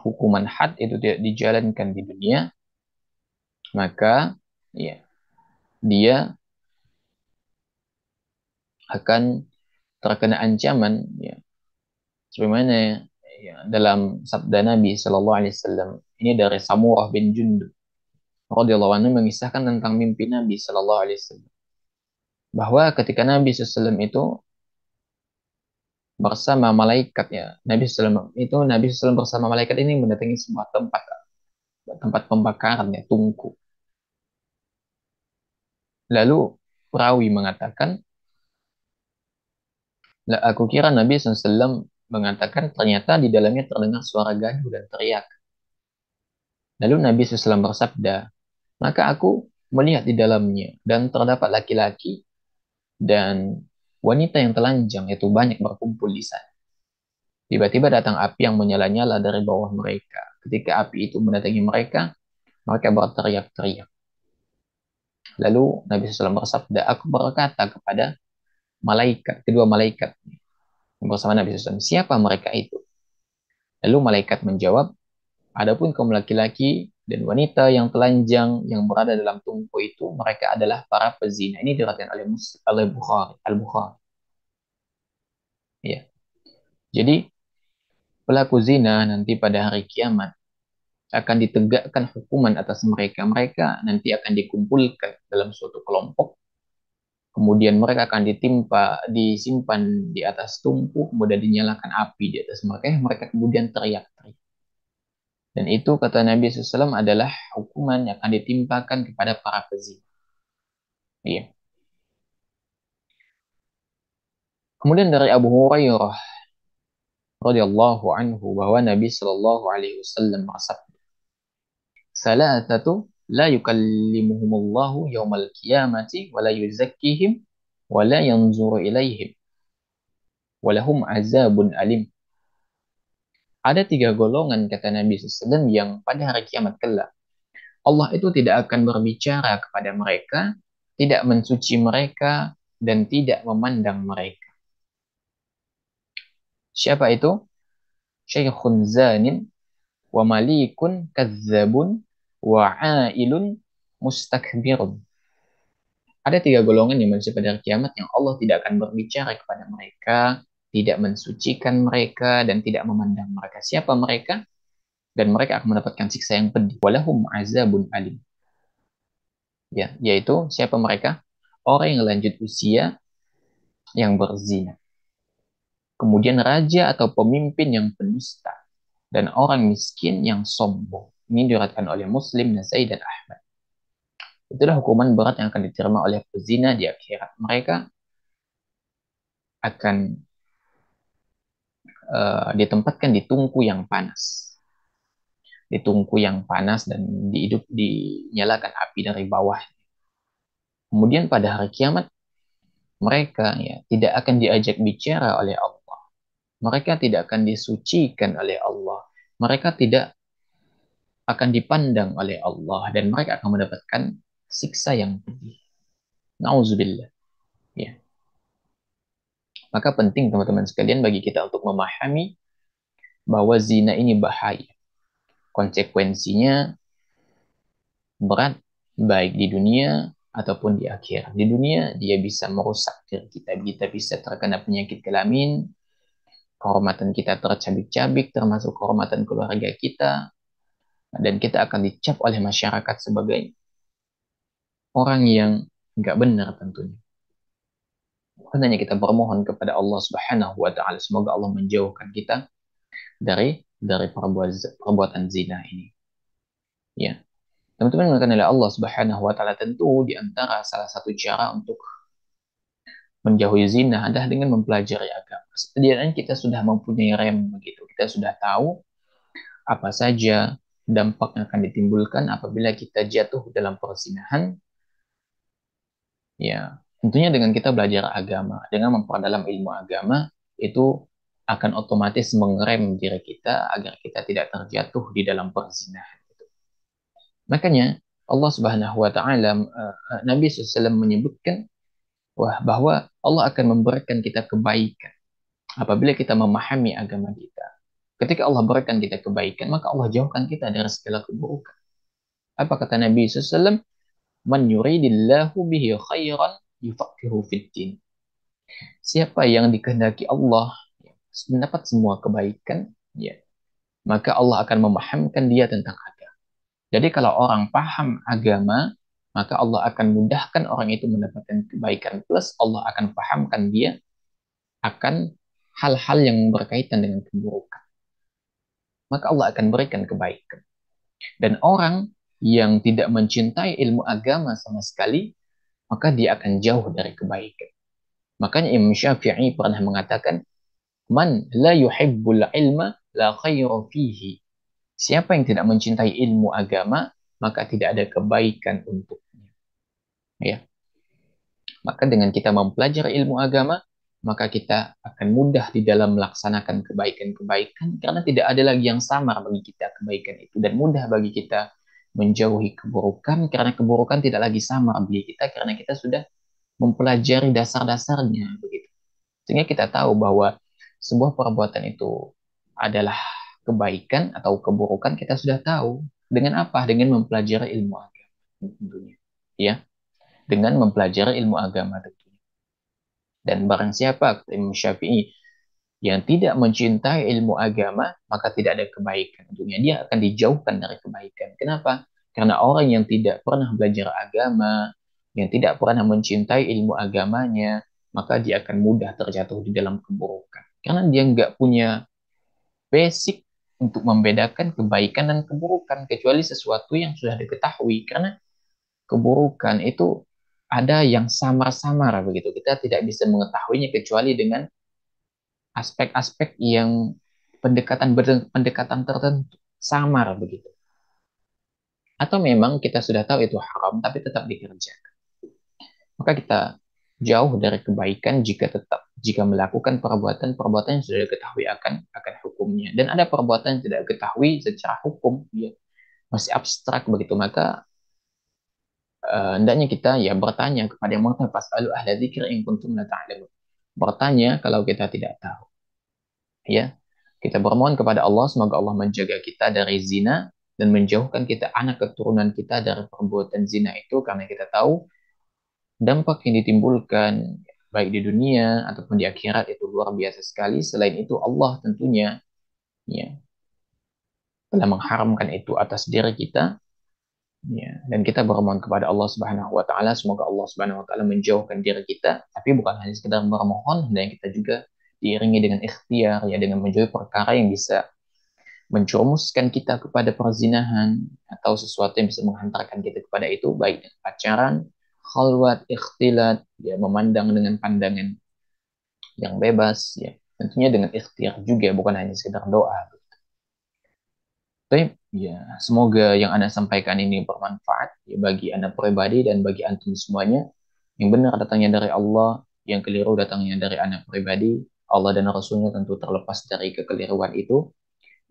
A: hukuman had itu tidak dijalankan di dunia, maka ya dia akan terkena ancaman ya sebagaimana ya, dalam sabda Nabi Shallallahu Alaihi Wasallam ini dari Samurah bin Jundub radhiyallahu anhu mengisahkan tentang mimpi Nabi Shallallahu Alaihi Wasallam bahwa ketika Nabi SAW itu bersama malaikat ya Nabi SAW itu Nabi SAW bersama malaikat ini mendatangi semua tempat tempat pembakaran ya tungku lalu perawi mengatakan lah aku kira Nabi SAW mengatakan ternyata di dalamnya terdengar suara gaduh dan teriak lalu Nabi SAW bersabda maka aku melihat di dalamnya dan terdapat laki-laki dan wanita yang telanjang itu banyak berkumpul di sana. Tiba-tiba datang api yang menyala-nyala dari bawah mereka. Ketika api itu mendatangi mereka, mereka berteriak-teriak. Lalu Nabi SAW bersabda, aku berkata kepada malaikat, kedua malaikat bersama Nabi SAW, siapa mereka itu? Lalu malaikat menjawab, adapun kaum laki-laki dan wanita yang telanjang yang berada dalam tungku itu mereka adalah para pezina. Ini diriwayatkan oleh oleh Bukhari, Al Bukhari. Ya. Jadi pelaku zina nanti pada hari kiamat akan ditegakkan hukuman atas mereka. Mereka nanti akan dikumpulkan dalam suatu kelompok. Kemudian mereka akan ditimpa, disimpan di atas tungku, kemudian dinyalakan api di atas mereka. Eh, mereka kemudian teriak-teriak. Dan itu kata Nabi SAW adalah hukuman yang akan ditimpakan kepada para pezina. Iya. Kemudian dari Abu Hurairah radhiyallahu anhu bahwa Nabi Shallallahu alaihi wasallam bersabda, "Salatatu la yukallimuhumullahu yawmal qiyamati wa la yuzakkihim wa la yanzuru ilaihim wa lahum azabun alim." ada tiga golongan kata Nabi Sallam yang pada hari kiamat kelak. Allah itu tidak akan berbicara kepada mereka, tidak mensuci mereka, dan tidak memandang mereka. Siapa itu? Syekhun zanin, wa malikun kazzabun, wa ailun mustakbirun. Ada tiga golongan yang masih pada hari kiamat yang Allah tidak akan berbicara kepada mereka, tidak mensucikan mereka dan tidak memandang mereka siapa mereka dan mereka akan mendapatkan siksa yang pedih walahum azabun alim ya yaitu siapa mereka orang yang lanjut usia yang berzina kemudian raja atau pemimpin yang pendusta dan orang miskin yang sombong ini diratkan oleh Muslim Nasai dan Ahmad itulah hukuman berat yang akan diterima oleh pezina di akhirat mereka akan Eh, ditempatkan di tungku yang panas. Di tungku yang panas dan dihidup dinyalakan api dari bawah. Kemudian pada hari kiamat mereka ya tidak akan diajak bicara oleh Allah. Mereka tidak akan disucikan oleh Allah. Mereka tidak akan dipandang oleh Allah dan mereka akan mendapatkan siksa yang pedih. Nauzubillah. Maka penting teman-teman sekalian bagi kita untuk memahami bahwa zina ini bahaya. Konsekuensinya berat baik di dunia ataupun di akhir. Di dunia dia bisa merusak diri kita, kita bisa terkena penyakit kelamin, kehormatan kita tercabik-cabik termasuk kehormatan keluarga kita dan kita akan dicap oleh masyarakat sebagai orang yang nggak benar tentunya. Hanya kita bermohon kepada Allah Subhanahu wa taala semoga Allah menjauhkan kita dari dari perbuatan zina ini. Ya. Teman-teman mengatakan oleh Allah Subhanahu wa taala tentu di antara salah satu cara untuk menjauhi zina adalah dengan mempelajari agama. Setidaknya kita sudah mempunyai rem begitu. Kita sudah tahu apa saja dampak yang akan ditimbulkan apabila kita jatuh dalam perzinahan. Ya, Tentunya dengan kita belajar agama, dengan memperdalam ilmu agama, itu akan otomatis mengerem diri kita agar kita tidak terjatuh di dalam perzinahan. Makanya Allah Subhanahu wa taala eh, Nabi SAW menyebutkan wah bahwa Allah akan memberikan kita kebaikan apabila kita memahami agama kita. Ketika Allah berikan kita kebaikan, maka Allah jauhkan kita dari segala keburukan. Apa kata Nabi SAW? Man yuridillahu bihi khairan yufakiru fiddin. Siapa yang dikehendaki Allah ya, mendapat semua kebaikan, ya, maka Allah akan memahamkan dia tentang agama. Jadi kalau orang paham agama, maka Allah akan mudahkan orang itu mendapatkan kebaikan plus Allah akan pahamkan dia akan hal-hal yang berkaitan dengan keburukan. Maka Allah akan berikan kebaikan. Dan orang yang tidak mencintai ilmu agama sama sekali, maka dia akan jauh dari kebaikan. Makanya Imam Syafi'i pernah mengatakan, Man la yuhibbul ilma la khairu fihi. Siapa yang tidak mencintai ilmu agama, maka tidak ada kebaikan untuknya. Ya. Maka dengan kita mempelajari ilmu agama, maka kita akan mudah di dalam melaksanakan kebaikan-kebaikan karena tidak ada lagi yang samar bagi kita kebaikan itu dan mudah bagi kita menjauhi keburukan karena keburukan tidak lagi sama bagi kita karena kita sudah mempelajari dasar-dasarnya begitu. Sehingga kita tahu bahwa sebuah perbuatan itu adalah kebaikan atau keburukan kita sudah tahu dengan apa? Dengan mempelajari ilmu agama tentunya, ya. Dengan mempelajari ilmu agama tentunya. Dan barang siapa Imam Syafi'i yang tidak mencintai ilmu agama, maka tidak ada kebaikan untuknya. Dia akan dijauhkan dari kebaikan. Kenapa? Karena orang yang tidak pernah belajar agama, yang tidak pernah mencintai ilmu agamanya, maka dia akan mudah terjatuh di dalam keburukan. Karena dia nggak punya basic untuk membedakan kebaikan dan keburukan, kecuali sesuatu yang sudah diketahui. Karena keburukan itu ada yang samar-samar begitu. Kita tidak bisa mengetahuinya kecuali dengan aspek-aspek yang pendekatan pendekatan tertentu samar begitu. Atau memang kita sudah tahu itu haram tapi tetap dikerjakan. Maka kita jauh dari kebaikan jika tetap jika melakukan perbuatan-perbuatan yang sudah diketahui akan akan hukumnya dan ada perbuatan yang tidak diketahui secara hukum ya masih abstrak begitu maka uh, hendaknya kita ya bertanya kepada yang mengetahui lalu ahli dzikir yang kuntum la ta'lamun bertanya kalau kita tidak tahu. Ya, kita bermohon kepada Allah semoga Allah menjaga kita dari zina dan menjauhkan kita anak keturunan kita dari perbuatan zina itu karena kita tahu dampak yang ditimbulkan baik di dunia ataupun di akhirat itu luar biasa sekali. Selain itu Allah tentunya ya telah mengharamkan itu atas diri kita Ya, dan kita bermohon kepada Allah Subhanahu wa taala semoga Allah Subhanahu wa taala menjauhkan diri kita, tapi bukan hanya sekedar bermohon, dan kita juga diiringi dengan ikhtiar ya dengan menjauhi perkara yang bisa mencurumuskan kita kepada perzinahan atau sesuatu yang bisa menghantarkan kita kepada itu baik dengan pacaran, khalwat, ikhtilat, ya memandang dengan pandangan yang bebas ya. Tentunya dengan ikhtiar juga bukan hanya sekedar doa. Tapi ya semoga yang Anda sampaikan ini bermanfaat ya, bagi Anda pribadi dan bagi Antum semuanya. Yang benar datangnya dari Allah, yang keliru datangnya dari Anda pribadi. Allah dan Rasulnya tentu terlepas dari kekeliruan itu.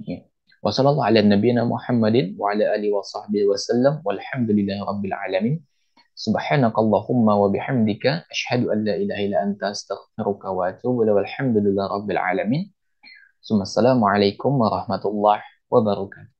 A: Ya. Wassalamualaikum warahmatullahi wabarakatuh. Walhamdulillahi rabbil alamin. Subhanakallahumma wa bihamdika asyhadu an la ilaha illa anta astaghfiruka wa atubu ilaik. Walhamdulillahi rabbil alamin. Assalamualaikum warahmatullahi wabarakatuh